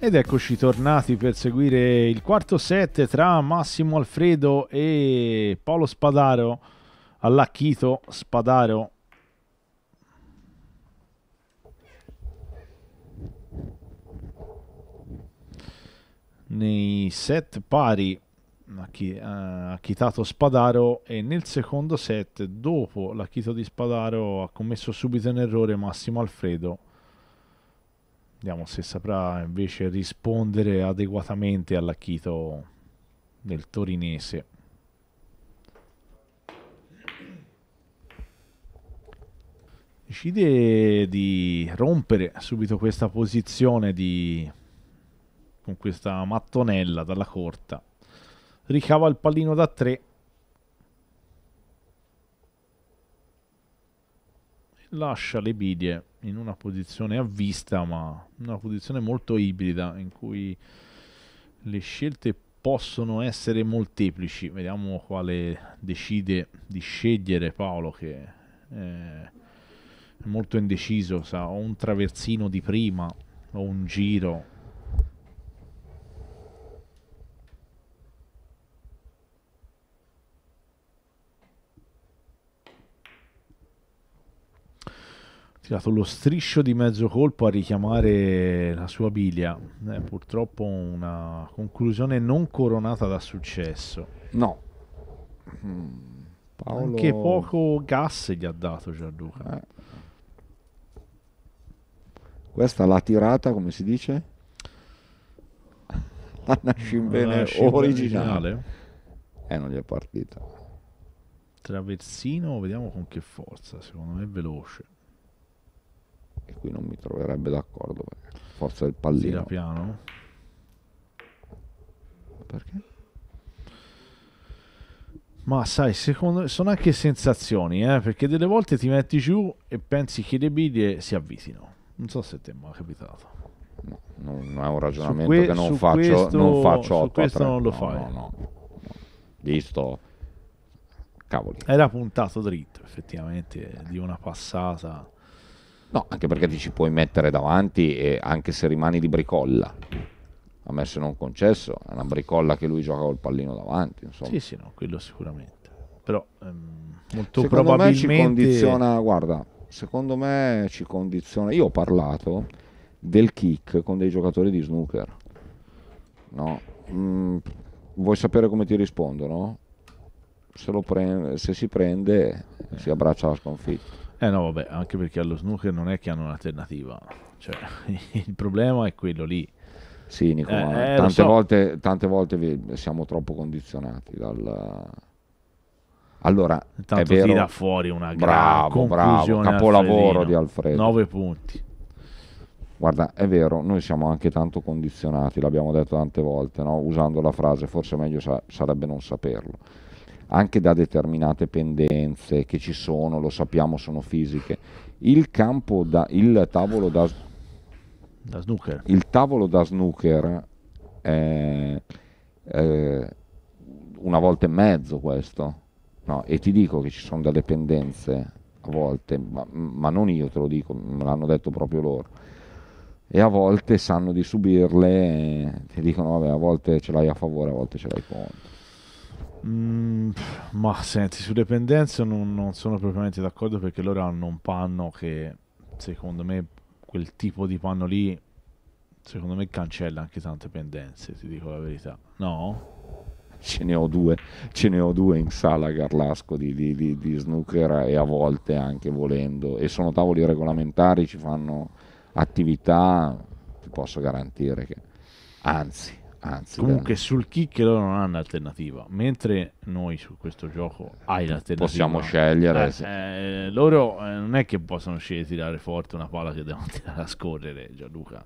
Ed eccoci tornati per seguire il quarto set tra Massimo Alfredo e Paolo Spadaro, all'Achito Spadaro. Nei set pari ha eh, chitato Spadaro e nel secondo set, dopo l'acchito di Spadaro, ha commesso subito un errore Massimo Alfredo Vediamo se saprà invece rispondere adeguatamente all'acchito del torinese. Decide di rompere subito questa posizione di... con questa mattonella dalla corta. Ricava il pallino da 3 lascia le biglie in una posizione a vista, ma una posizione molto ibrida in cui le scelte possono essere molteplici. Vediamo quale decide di scegliere Paolo che è molto indeciso, sa, o un traversino di prima o un giro tirato lo striscio di mezzo colpo a richiamare la sua biglia. È eh, purtroppo una conclusione non coronata da successo. No. Mm. Paolo... Anche poco gas gli ha dato Gianluca. Eh. Questa l'ha tirata, come si dice? La Nascimbene originale. originale. Eh, non gli è partita. Traversino, vediamo con che forza, secondo me è veloce e qui non mi troverebbe d'accordo forza il pallino tira piano perché? Ma sai, secondo, sono anche sensazioni, eh? perché delle volte ti metti giù e pensi che le biglie si avvisino Non so se ti è mai capitato. No, non è un ragionamento que- che non faccio, questo, non faccio 8 questo non lo no, fai. No, no, Visto, cavoli. Era puntato dritto, effettivamente, di una passata. No, anche perché ti ci puoi mettere davanti e anche se rimani di bricolla. A me se non concesso, è una bricolla che lui gioca col pallino davanti. Insomma. Sì, sì, no, quello sicuramente. Però ehm, molto secondo probabilmente... me ci condiziona, guarda, secondo me ci condiziona... Io ho parlato del kick con dei giocatori di snooker. No? Mm, vuoi sapere come ti rispondono? Se, prende, se si prende, eh. si abbraccia la sconfitta. Eh no, vabbè, anche perché allo snooker non è che hanno un'alternativa. Cioè, il problema è quello lì. Sì, Nico, eh, eh tante, so. volte, tante, volte, siamo troppo condizionati dal... Allora, Intanto è vero... tira fuori una bravo, bravo, capolavoro Alfredino. di Alfredo. 9 punti. Guarda, è vero, noi siamo anche tanto condizionati, l'abbiamo detto tante volte, no? usando la frase, forse meglio sa- sarebbe non saperlo anche da determinate pendenze che ci sono, lo sappiamo, sono fisiche. Il campo da il tavolo da, da snooker. Il tavolo da snooker è, è una volta e mezzo questo. No, e ti dico che ci sono delle pendenze a volte, ma, ma non io te lo dico, me l'hanno detto proprio loro e a volte sanno di subirle e ti dicono vabbè a volte ce l'hai a favore a volte ce l'hai contro Mm, ma senti, su dependenze non, non, sono propriamente d'accordo perché loro hanno un panno che secondo me quel tipo di panno lì secondo me cancella anche tante pendenze, ti dico la verità. No? Ce ne ho due, ce ne ho due in sala Garlasco di, di, di, di snooker e a volte anche volendo. E sono tavoli regolamentari, ci fanno attività, ti posso garantire che anzi Anzi, Comunque bene. sul kick loro non hanno alternativa, mentre noi su questo gioco hai l'alternativa. Possiamo scegliere. Eh, eh, loro eh, non è che possono scegliere di tirare forte una palla che devono tirare a scorrere, Gianluca.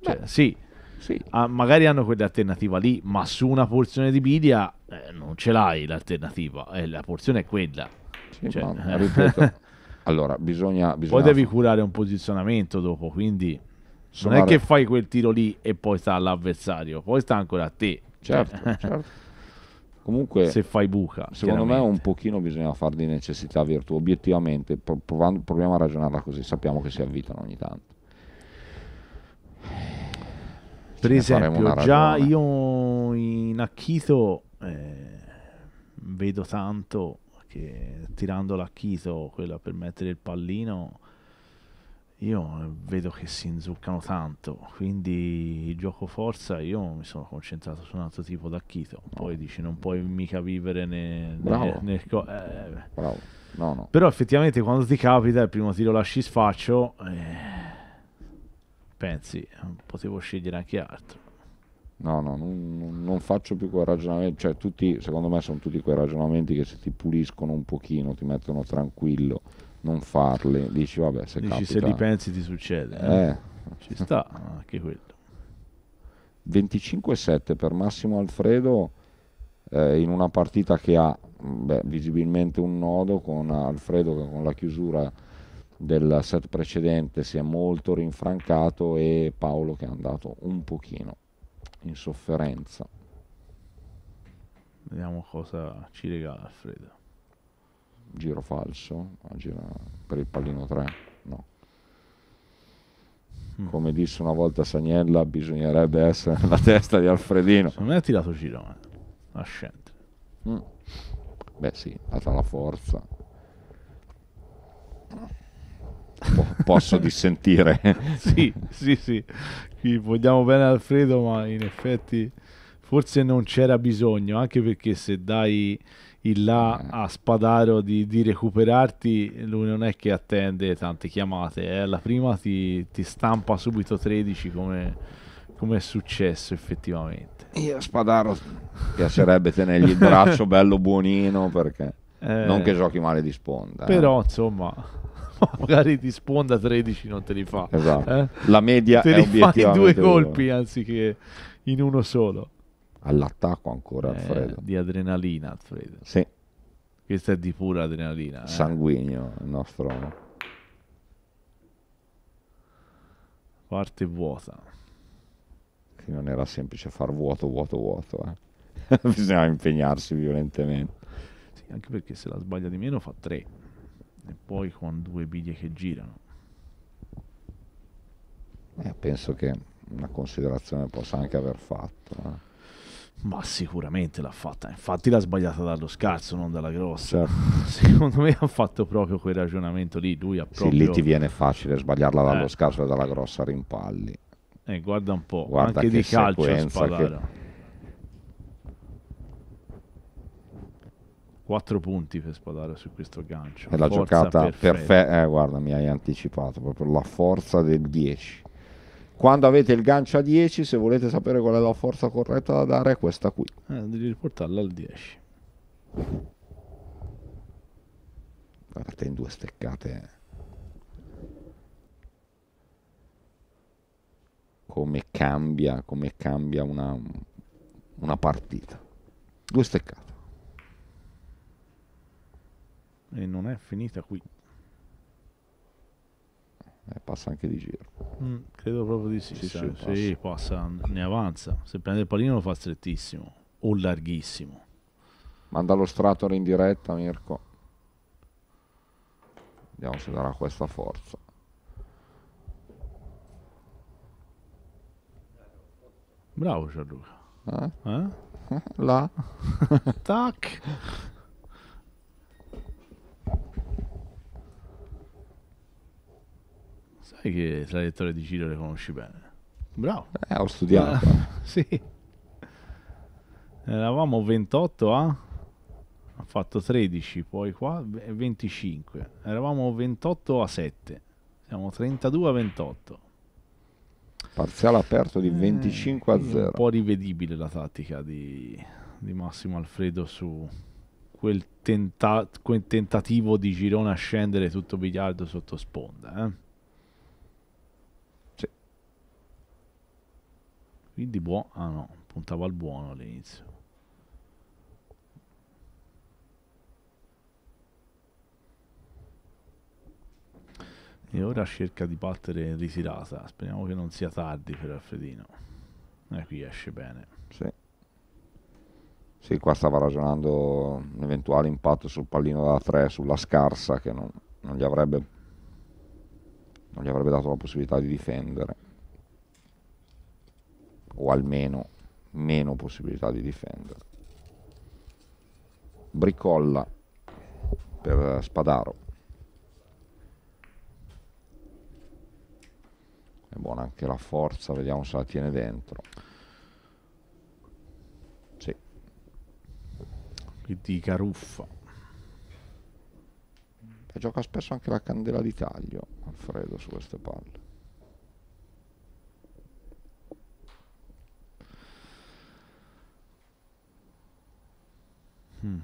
Cioè, Beh, sì, sì. Ah, magari hanno quell'alternativa lì, ma su una porzione di biglia eh, non ce l'hai l'alternativa, eh, la porzione è quella. Sì, cioè, ma, eh. ripeto, allora bisogna, bisogna... Poi devi curare un posizionamento dopo, quindi non è che fai quel tiro lì e poi sta all'avversario, poi sta ancora a te. Certo, cioè, certo. Comunque, se fai buca, secondo me un pochino bisogna far di necessità virtù, obiettivamente, provando, proviamo a ragionarla così, sappiamo che si avvitano ogni tanto. Ce per esempio, già io in Acchito eh, vedo tanto che tirando l'acchito, quella per mettere il pallino, io eh, vedo che si inzuccano tanto, quindi gioco forza, io mi sono concentrato su un altro tipo d'acchito. Poi dici non puoi mica vivere nel... Bravo. nel, co- eh, Bravo. No, no. Però effettivamente quando ti capita il primo tiro lasci sfaccio, eh, pensi, potevo scegliere anche altro. No, no, non, non faccio più quel ragionamento, cioè tutti, secondo me sono tutti quei ragionamenti che se ti puliscono un pochino ti mettono tranquillo non farli. Dici, vabbè, se, Dici, capita, se li pensi ti succede. Eh. eh. Ci sta, anche quello. 25-7 per Massimo Alfredo eh, in una partita che ha beh, visibilmente un nodo con Alfredo che con la chiusura del set precedente si è molto rinfrancato e Paolo che è andato un pochino in sofferenza. Vediamo cosa ci regala Alfredo giro falso, gira per il pallino 3, no. Mm. Come disse una volta Sagnella, bisognerebbe essere la testa di Alfredino. Secondo me ha tirato girone, eh, ascente. Mm. Beh sì, data la forza. P- posso dissentire. sì, sì, sì. Qui vogliamo bene Alfredo, ma in effetti forse non c'era bisogno, anche perché se dai il là eh. a Spadaro di, di, recuperarti, lui non è che attende tante chiamate, eh. la prima ti, ti, stampa subito 13 come, come è successo effettivamente. Io a Spadaro piacerebbe tenergli il braccio bello buonino perché eh, non che giochi male di sponda. Eh. Però insomma magari di sponda 13 non te li fa. Esatto. Eh. La media te è li fa in due colpi anziché in uno solo all'attacco ancora eh, Alfredo. Eh, di adrenalina Alfredo. Sì. Questa è di pura adrenalina. Eh? Sanguigno il nostro... Parte vuota. Che non era semplice far vuoto, vuoto, vuoto. Eh. Bisognava impegnarsi violentemente. Sì, anche perché se la sbaglia di meno fa tre. E poi con due biglie che girano. Eh, penso che una considerazione possa anche aver fatto. Eh. Ma sicuramente l'ha fatta, infatti l'ha sbagliata dallo scarso, non dalla grossa. Certo. Secondo me ha fatto proprio quel ragionamento lì. Lui ha proprio... Sì, lì ti viene facile sbagliarla dallo eh. scarso e dalla grossa rimpalli. Eh, guarda un po', guarda anche di calcio Spadaro. Che... 4 punti per Spadaro su questo gancio. E la giocata perfetta. Perfe- eh, guarda, mi hai anticipato proprio la forza del 10 quando avete il gancio a 10 se volete sapere qual è la forza corretta da dare è questa qui eh, devi riportarla al 10 guardate in due steccate come cambia, come cambia una, una partita due steccate e non è finita qui eh, passa anche di giro. Mm, credo proprio di sì. Sì, sì, sì passa. ne avanza. Se prende il pallino lo fa strettissimo o larghissimo. Manda lo Strator in diretta, Mirko. Vediamo se darà questa forza. Bravo Gianluca. Eh? Eh? Là. Tac. Sai che traiettorie di giro le conosci bene. Bravo. Eh, ho studiato. Ah, sì. Eravamo 28 a... Ha fatto 13, poi qua 25. Eravamo 28 a 7. Siamo 32 a 28. Parziale aperto di 25 eh, a 0. Un po' rivedibile la tattica di, di Massimo Alfredo su quel, tenta- quel, tentativo di girone a scendere tutto biliardo sotto sponda. Eh? Quindi buono... Ah no, puntavo al buono all'inizio. E ora cerca di battere in Risirasa. Speriamo che non sia tardi per Alfredino. E eh, qui esce bene. Sì. Sì, qua stava ragionando un eventuale impatto sul pallino da 3, sulla scarsa, che non, non, gli avrebbe, non gli avrebbe dato la possibilità di difendere o almeno meno possibilità di difendere. Bricolla per Spadaro. È buona anche la forza, vediamo se la tiene dentro. Sì. Quindi Caruffa. E gioca spesso anche la candela di taglio, Alfredo, su queste palle. Mm.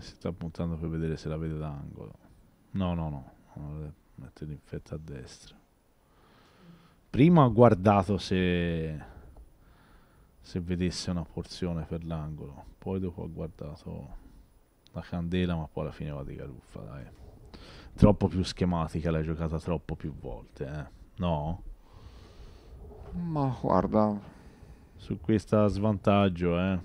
Si sta puntando per vedere se la vede d'angolo. No, no, no. Mette l'infetta a destra. Prima ha guardato se, se vedesse una porzione per l'angolo. Poi dopo ha guardato la candela, ma poi alla fine va di caruffa, dai. Troppo più schematica, l'hai giocata troppo più volte, eh. No? Ma guarda, su questo svantaggio eh.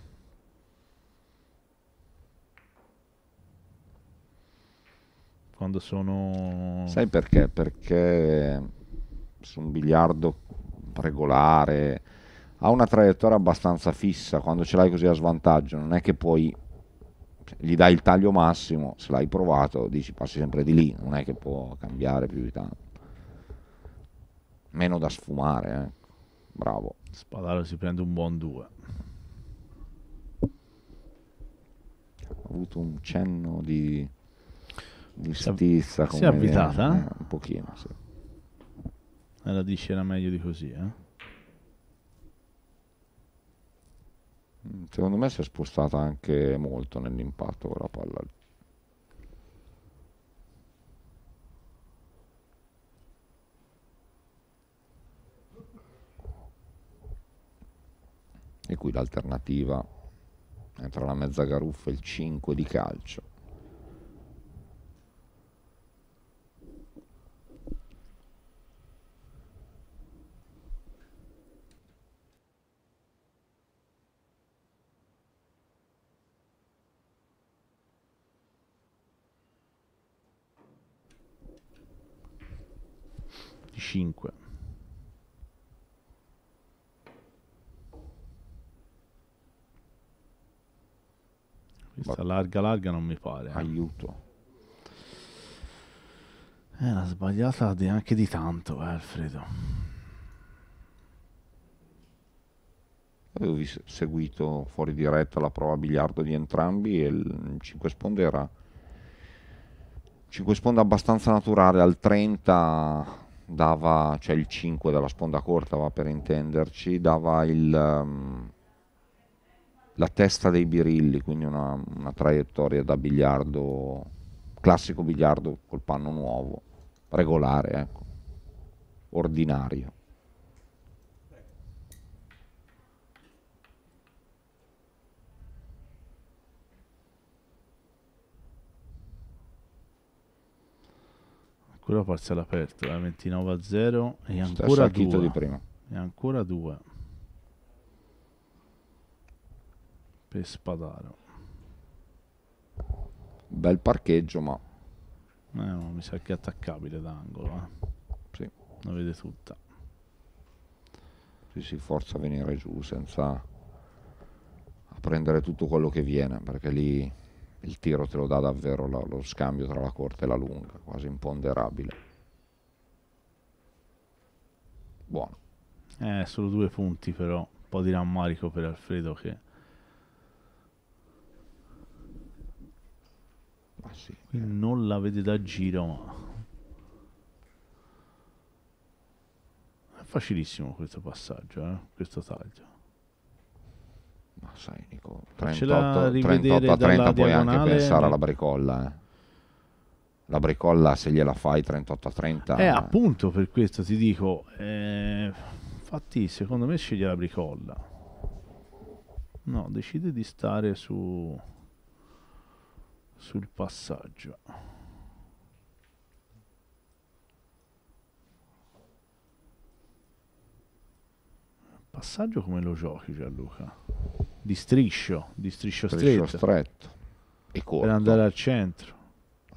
quando sono sai perché perché su un biliardo regolare ha una traiettoria abbastanza fissa quando ce l'hai così a svantaggio non è che puoi cioè, gli dai il taglio massimo se l'hai provato dici passi sempre di lì non è che può cambiare più di tanto meno da sfumare eh. bravo Spadaro si prende un buon 2. Ha avuto un cenno di, di stizza. Si è avvitata? Eh? eh, un pochino, sì. Eh, la radice meglio di così, eh? Mm, secondo me si è spostata anche molto nell'impatto con la palla al e qui l'alternativa è tra la mezza garuffa e il 5 di calcio. Cinque. Questa Bot- larga larga non mi pare. Eh. Aiuto. Eh. Era sbagliata di, anche di tanto, eh, Alfredo. Avevo seguito fuori diretta la prova a biliardo di entrambi e il 5 sponde era 5 sponde abbastanza naturale, al 30 dava, cioè il 5 della sponda corta va per intenderci, dava il um, la testa dei birilli, quindi una, una traiettoria da biliardo, classico biliardo col panno nuovo, regolare, ecco, ordinario. Quello forse all'aperto, eh, 29 a 0 e ancora 2. E ancora 2. per Spadaro. Bel parcheggio, ma... Eh, ma mi sa che è attaccabile d'angolo. Eh. Sì. La vede tutta. Ci si forza a venire giù senza a prendere tutto quello che viene, perché lì il tiro te lo dà davvero lo, lo scambio tra la corta e la lunga, quasi imponderabile. Buono. Eh, solo due punti però, un po' di rammarico per Alfredo che Qui non la vede da giro, È facilissimo questo passaggio, eh? questo taglio. Ma sai, Nico, 38, 38 a 30 puoi anche pensare alla bricolla, eh la bricolla se gliela fai 38 a 30 eh, eh appunto per questo ti dico eh, infatti secondo me sceglie la bricolla no decide di stare su sul passaggio passaggio come lo giochi Gianluca di striscio di striscio, striscio stretto. stretto e corto per andare al centro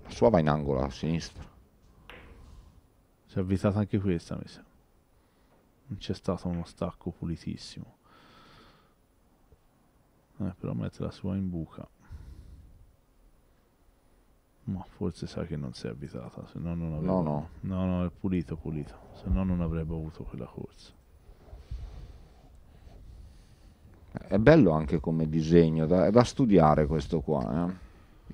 la sua va in angolo a sinistra si è avvitata anche questa mi sa non c'è stato uno stacco pulitissimo eh, però mette la sua in buca ma forse sa che non si è avvisata, se no non avrebbe... No, no. No, no, è pulito, pulito. Se no non avrebbe avuto quella corsa. È bello anche come disegno, da, è da studiare questo qua. Eh.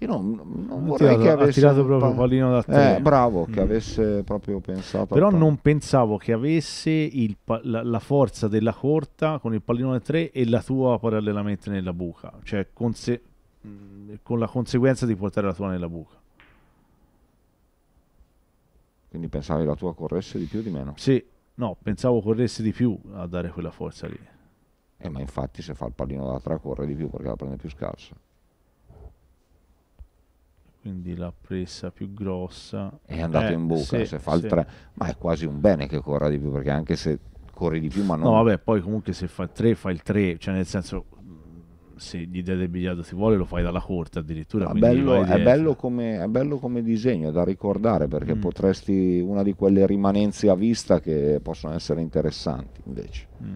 Io non, non vorrei tirato, che avesse... Ha tirato proprio pa- pallino da te. Eh, bravo, che mm. avesse proprio pensato... Però non pensavo che avesse pa- la, la, forza della corta con il pallino da tre e la tua parallelamente nella buca. Cioè, con, se- mm, con la conseguenza di portare la tua nella buca. Quindi pensavi la tua corresse di più o di meno? Sì, no, pensavo corresse di più a dare quella forza lì. Eh, ma infatti se fa il pallino da tre corre di più perché la prende più scarsa. Quindi la presa più grossa... È andata eh, in buca, sì, se fa il sì. 3... Ma è quasi un bene che corra di più perché anche se corri di più ma non... No vabbè, poi comunque se fa il 3 fa il tre. cioè nel senso se gli dai del bigliardo si vuole lo fai dalla corte addirittura. Ah, bello, è, bello come, è, bello come, disegno da ricordare perché mm. potresti una di quelle rimanenze a vista che possono essere interessanti invece. Mm.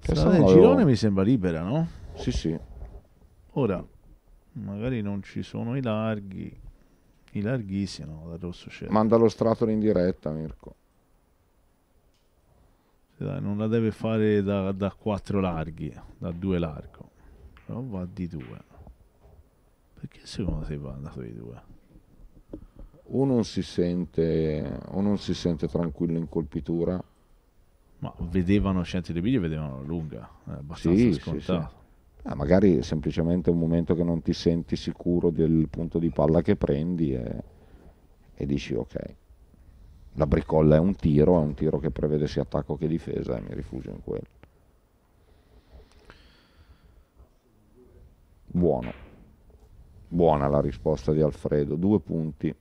Strada del girone avevo... mi sembra libera, no? Sì, sì. Ora, magari non ci sono i larghi, i larghissimi no? dal rosso cielo. Manda lo strato in diretta, Mirko. Dai, non la deve fare da, da 4 larghi, da 2 largo, però va di 2. Perché secondo te va andato di 2? O non si sente, o non si sente tranquillo in colpitura. Ma vedevano Scienti De Biglio, vedevano lunga, è eh, abbastanza sì, scontato. Sì, sì. Ah, magari semplicemente un momento che non ti senti sicuro del punto di palla che prendi e, e dici ok la bricolla è un tiro, è un tiro che prevede sia attacco che difesa e mi rifugio in quello. Buono. Buona la risposta di Alfredo, due punti.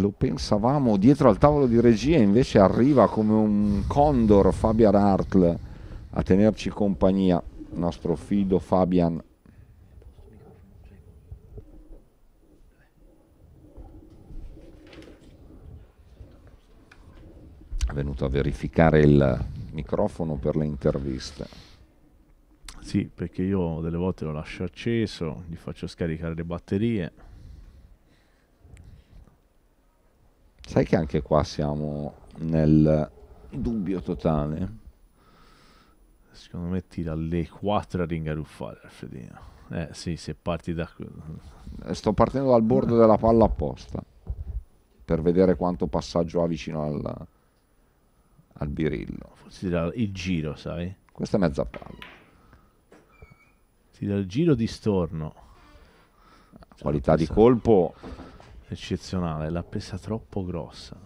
lo pensavamo dietro al tavolo di regia, invece arriva come un condor Fabian Hartl a tenerci compagnia, il nostro fido Fabian. È venuto a verificare il microfono per le interviste. Sì, perché io delle volte lo lascio acceso, gli faccio scaricare le batterie, Sai che anche qua siamo nel dubbio totale. Secondo me ti dalle 4 a ringaruffare Alfredino. Eh sì, se parti da... Sto partendo dal bordo della palla apposta per vedere quanto passaggio ha vicino al, al birillo. Forse tira il giro, sai? Questa è mezza palla. Ti dà il giro di storno. Qualità cioè, di colpo eccezionale, l'ha presa troppo grossa.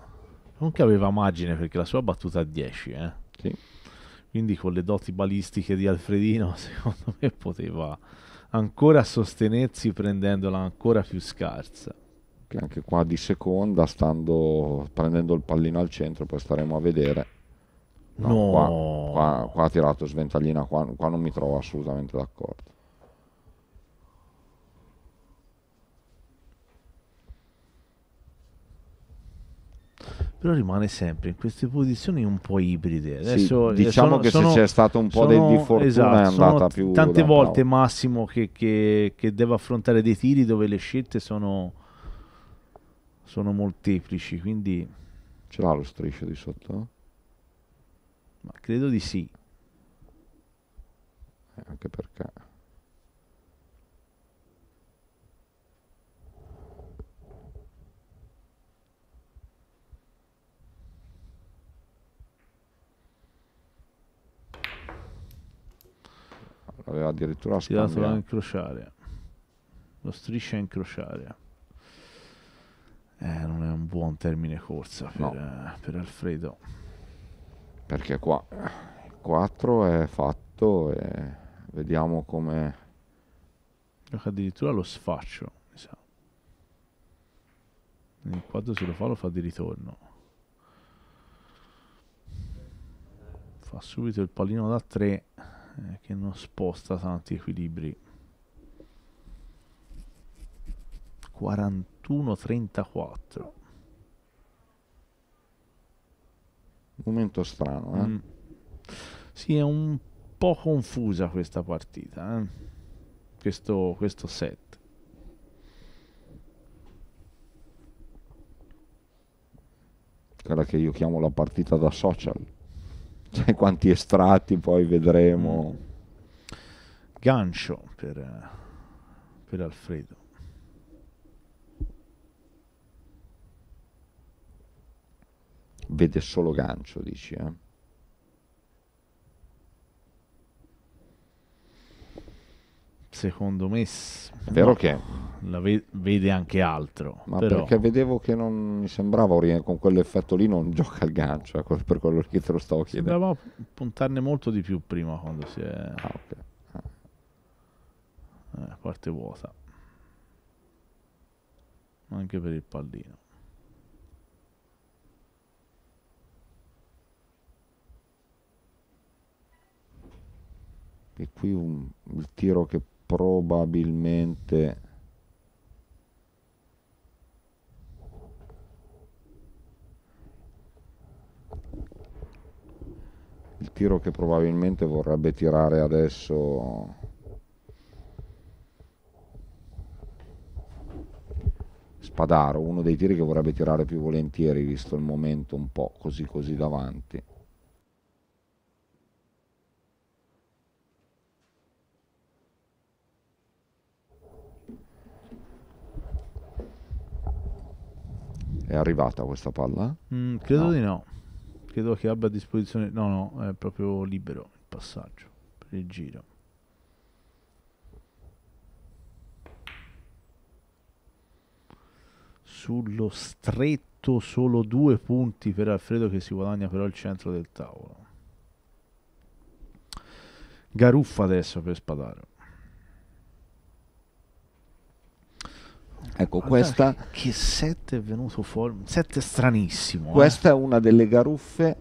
Non che aveva margine perché la sua battuta a 10, eh. Sì. Quindi con le doti balistiche di Alfredino, secondo me poteva ancora sostenersi prendendola ancora più scarsa. Che anche qua di seconda, stando, prendendo il pallino al centro, poi staremo a vedere. No, no. Qua, qua, qua, ha tirato sventaglina, qua, qua non mi trovo assolutamente d'accordo. però rimane sempre in queste posizioni un po' ibride. Adesso, sì, eh, diciamo sono, che sono, se c'è stato un po' sono, del di fortuna esatto, è andata più... Tante volte bravo. Massimo che, che, che, deve affrontare dei tiri dove le scelte sono, sono molteplici, quindi... Ce l'ha lo striscio di sotto? Ma credo di sì. Eh, anche perché... aveva addirittura tirato la incrociaria lo striscia incrociaria eh, non è un buon termine corsa per, no. eh, per Alfredo perché qua il 4 è fatto e vediamo come addirittura lo sfaccio il 4 se lo fa lo fa di ritorno fa subito il pallino da 3 eh, che non sposta tanti equilibri 41-34 momento strano eh? Mm. sì è un po' confusa questa partita eh? questo, questo set quella che io chiamo la partita da social Sai cioè, quanti estratti poi vedremo. Mm. Gancio per, per Alfredo. Vede solo gancio, dici, eh? secondo me vero no, che la ve- vede anche altro ma però... perché vedevo che non mi sembrava con quell'effetto lì non gioca il gancio eh, per quello che te lo stavo chiedendo sembrava puntarne molto di più prima quando si è ah, okay. ah. Eh, parte vuota anche per il pallino e qui un, il tiro che probabilmente il tiro che probabilmente vorrebbe tirare adesso Spadaro, uno dei tiri che vorrebbe tirare più volentieri visto il momento un po' così così davanti È arrivata questa palla? Mm, credo no. di no. Credo che abbia a disposizione. No, no, è proprio libero il passaggio per il giro. Sullo stretto solo due punti per Alfredo che si guadagna però il centro del tavolo. Garuffa adesso per Spadaro. Ecco, Guarda questa... Che, che set è venuto fuori, un set stranissimo. Eh. Questa eh. è una delle garuffe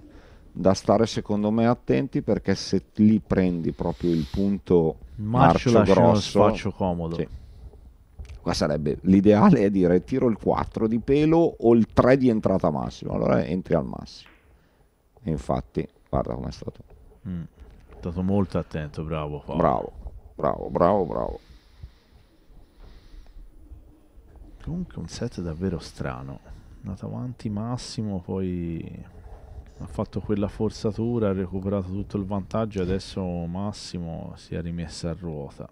da stare secondo me attenti perché se lì prendi proprio il punto marcio, marcio grosso... Faccio comodo. Sì. Qua sarebbe l'ideale è dire tiro il 4 di pelo o il 3 di entrata massima, allora entri al massimo. E infatti, guarda com'è stato. Mm. È stato molto attento, bravo. Paolo. Bravo, bravo, bravo, bravo. Comunque un set davvero strano. Andato avanti Massimo, poi ha fatto quella forzatura, ha recuperato tutto il vantaggio e adesso Massimo si è rimessa a ruota.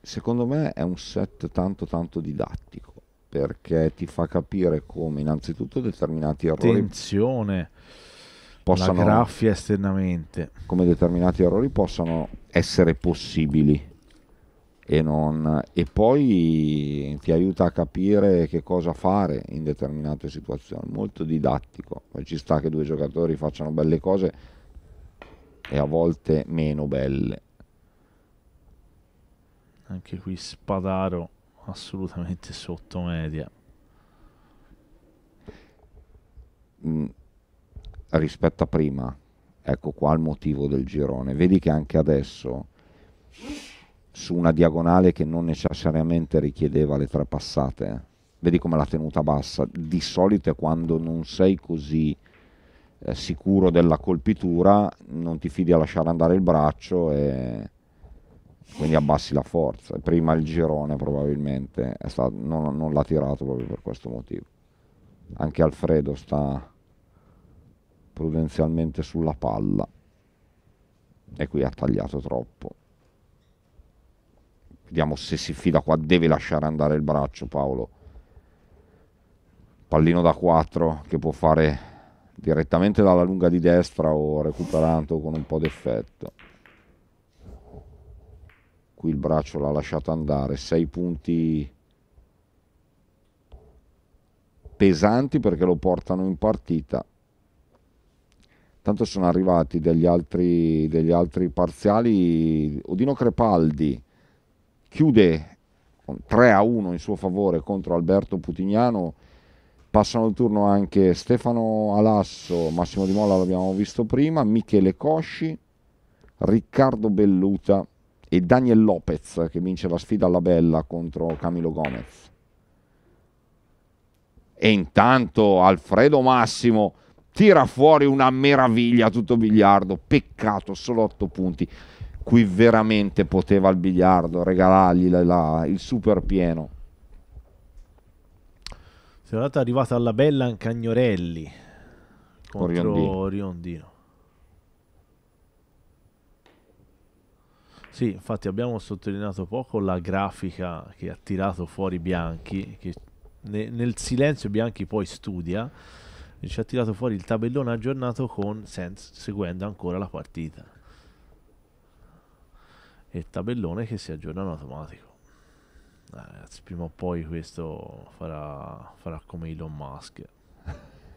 Secondo me è un set tanto tanto didattico perché ti fa capire come innanzitutto determinati errori... Attenzione! Possano, la graffia esternamente. Come determinati errori possano essere possibili e, non, e poi ti aiuta a capire che cosa fare in determinate situazioni, molto didattico, ci sta che due giocatori facciano belle cose e a volte meno belle. Anche qui Spadaro assolutamente sotto media. Mm, rispetto a prima, ecco qua il motivo del girone. Vedi che anche adesso su una diagonale che non necessariamente richiedeva le tre passate. Eh. Vedi come l'ha tenuta bassa. Di solito è quando non sei così eh, sicuro della colpitura, non ti fidi a lasciare andare il braccio e quindi abbassi la forza. Prima il girone probabilmente stato, non, non l'ha tirato proprio per questo motivo. Anche Alfredo sta prudenzialmente sulla palla e qui ha tagliato troppo vediamo se si fida qua, deve lasciare andare il braccio Paolo. Pallino da 4 che può fare direttamente dalla lunga di destra o recuperando con un po' d'effetto. Qui il braccio l'ha lasciato andare, 6 punti pesanti perché lo portano in partita. Tanto sono arrivati degli altri, degli altri parziali, Odino Crepaldi chiude 3 a 1 in suo favore contro Alberto Putignano. Passano il turno anche Stefano Alasso, Massimo Di Mola l'abbiamo visto prima, Michele Cosci, Riccardo Belluta e Daniel Lopez che vince la sfida alla bella contro Camilo Gomez. E intanto Alfredo Massimo tira fuori una meraviglia tutto biliardo, peccato solo 8 punti qui veramente poteva il biliardo regalargli la, la, il super pieno. è arrivata alla bella Cagnorelli contro Riondino. Riondino. Sì, infatti abbiamo sottolineato poco la grafica che ha tirato fuori Bianchi, che ne, nel silenzio Bianchi poi studia, e ci ha tirato fuori il tabellone aggiornato con Sens seguendo ancora la partita e tabellone che si aggiornano automatico. Eh, ragazzi, prima o poi questo farà, farà come Elon Musk.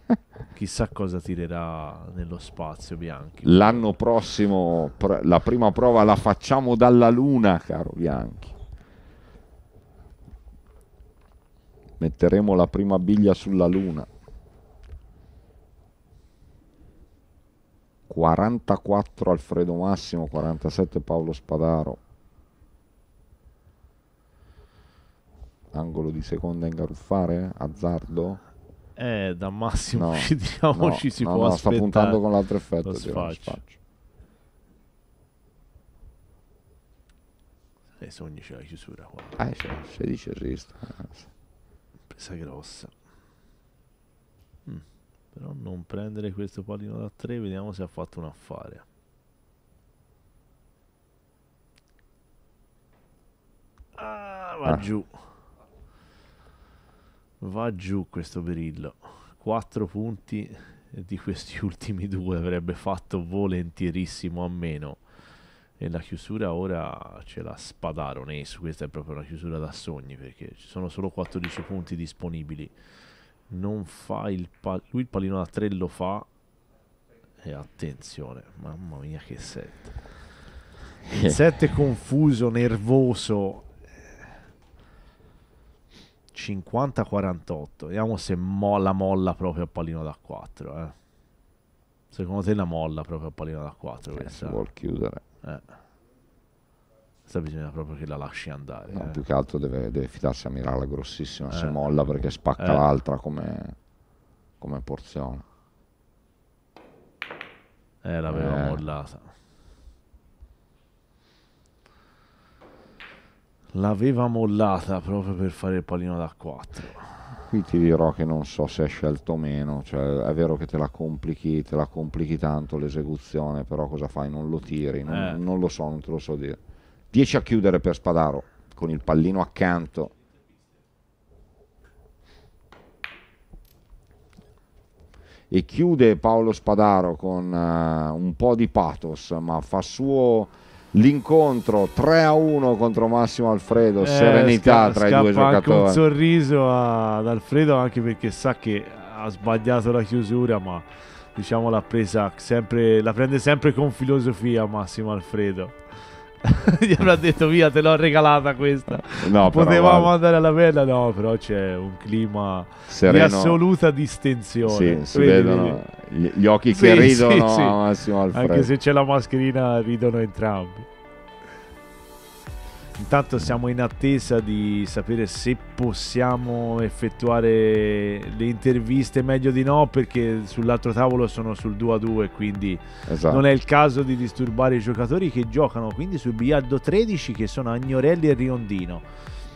Chissà cosa tirerà nello spazio Bianchi. L'anno prossimo pr- la prima prova la facciamo dalla Luna, caro Bianchi. Metteremo la prima biglia sulla Luna. 44 Alfredo Massimo, 47 Paolo Spadaro. Angolo di seconda in garuffare? Azzardo? Eh, da Massimo no, ci diciamo no, ci si no, può no, aspettare. sta puntando con l'altro effetto. Lo sfaccio. E eh, sogni c'è la chiusura qua. Ah, c'è, 16 e Pesa grossa. Però non prendere questo pallino da 3, vediamo se ha fatto un affare. Ah, va ah. giù. Va giù questo Berillo. 4 punti di questi ultimi due avrebbe fatto volentierissimo a meno. E la chiusura ora ce la spadarono. Ace, eh, questa è proprio una chiusura da sogni perché ci sono solo 14 punti disponibili non fa il pallino. Lui il pallino da 3 lo fa. E attenzione, mamma mia che set. Il eh. set confuso, nervoso. 50-48. Vediamo se molla molla proprio a pallino da 4. Eh. Secondo te la molla proprio a pallino da 4? Eh, si vuol chiudere. Eh. Questa bisogna proprio che la lasci andare. No, eh. Più che altro deve, deve fidarsi a Mirala grossissima, eh. se molla perché spacca eh. l'altra come, come porzione. Eh, l'aveva eh. mollata. L'aveva mollata proprio per fare il pallino da 4 qui ti dirò che non so se hai scelto o meno, cioè, è vero che te la complichi, te la complichi tanto l'esecuzione, però cosa fai? Non lo tiri, non, eh. non lo so, non te lo so dire. 10 a chiudere per Spadaro con il pallino accanto e chiude Paolo Spadaro con uh, un po' di pathos ma fa suo l'incontro 3 a 1 contro Massimo Alfredo eh, serenità tra i due giocatori anche un sorriso ad Alfredo anche perché sa che ha sbagliato la chiusura ma diciamo l'ha presa sempre la prende sempre con filosofia Massimo Alfredo gli avrà detto via te l'ho regalata questa no, potevamo però, andare alla perla no però c'è un clima Sereno. di assoluta distensione sì, si Vedi? vedono gli, gli occhi sì, che ridono sì, sì. Massimo Alfredo anche se c'è la mascherina ridono entrambi Intanto siamo in attesa di sapere se possiamo effettuare le interviste, meglio di no perché sull'altro tavolo sono sul 2 a 2, quindi esatto. non è il caso di disturbare i giocatori che giocano quindi sul biliardo 13 che sono Agnorelli e Riondino.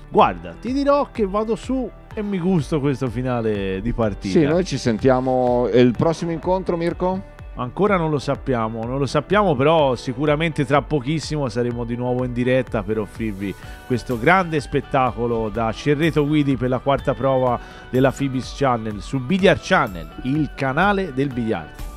Guarda, ti dirò che vado su e mi gusto questo finale di partita. Sì, noi ci sentiamo. il prossimo incontro, Mirko? Ancora non lo sappiamo, non lo sappiamo però sicuramente tra pochissimo saremo di nuovo in diretta per offrirvi questo grande spettacolo da Cerreto Guidi per la quarta prova della Fibis Channel su Billiard Channel, il canale del biliardo.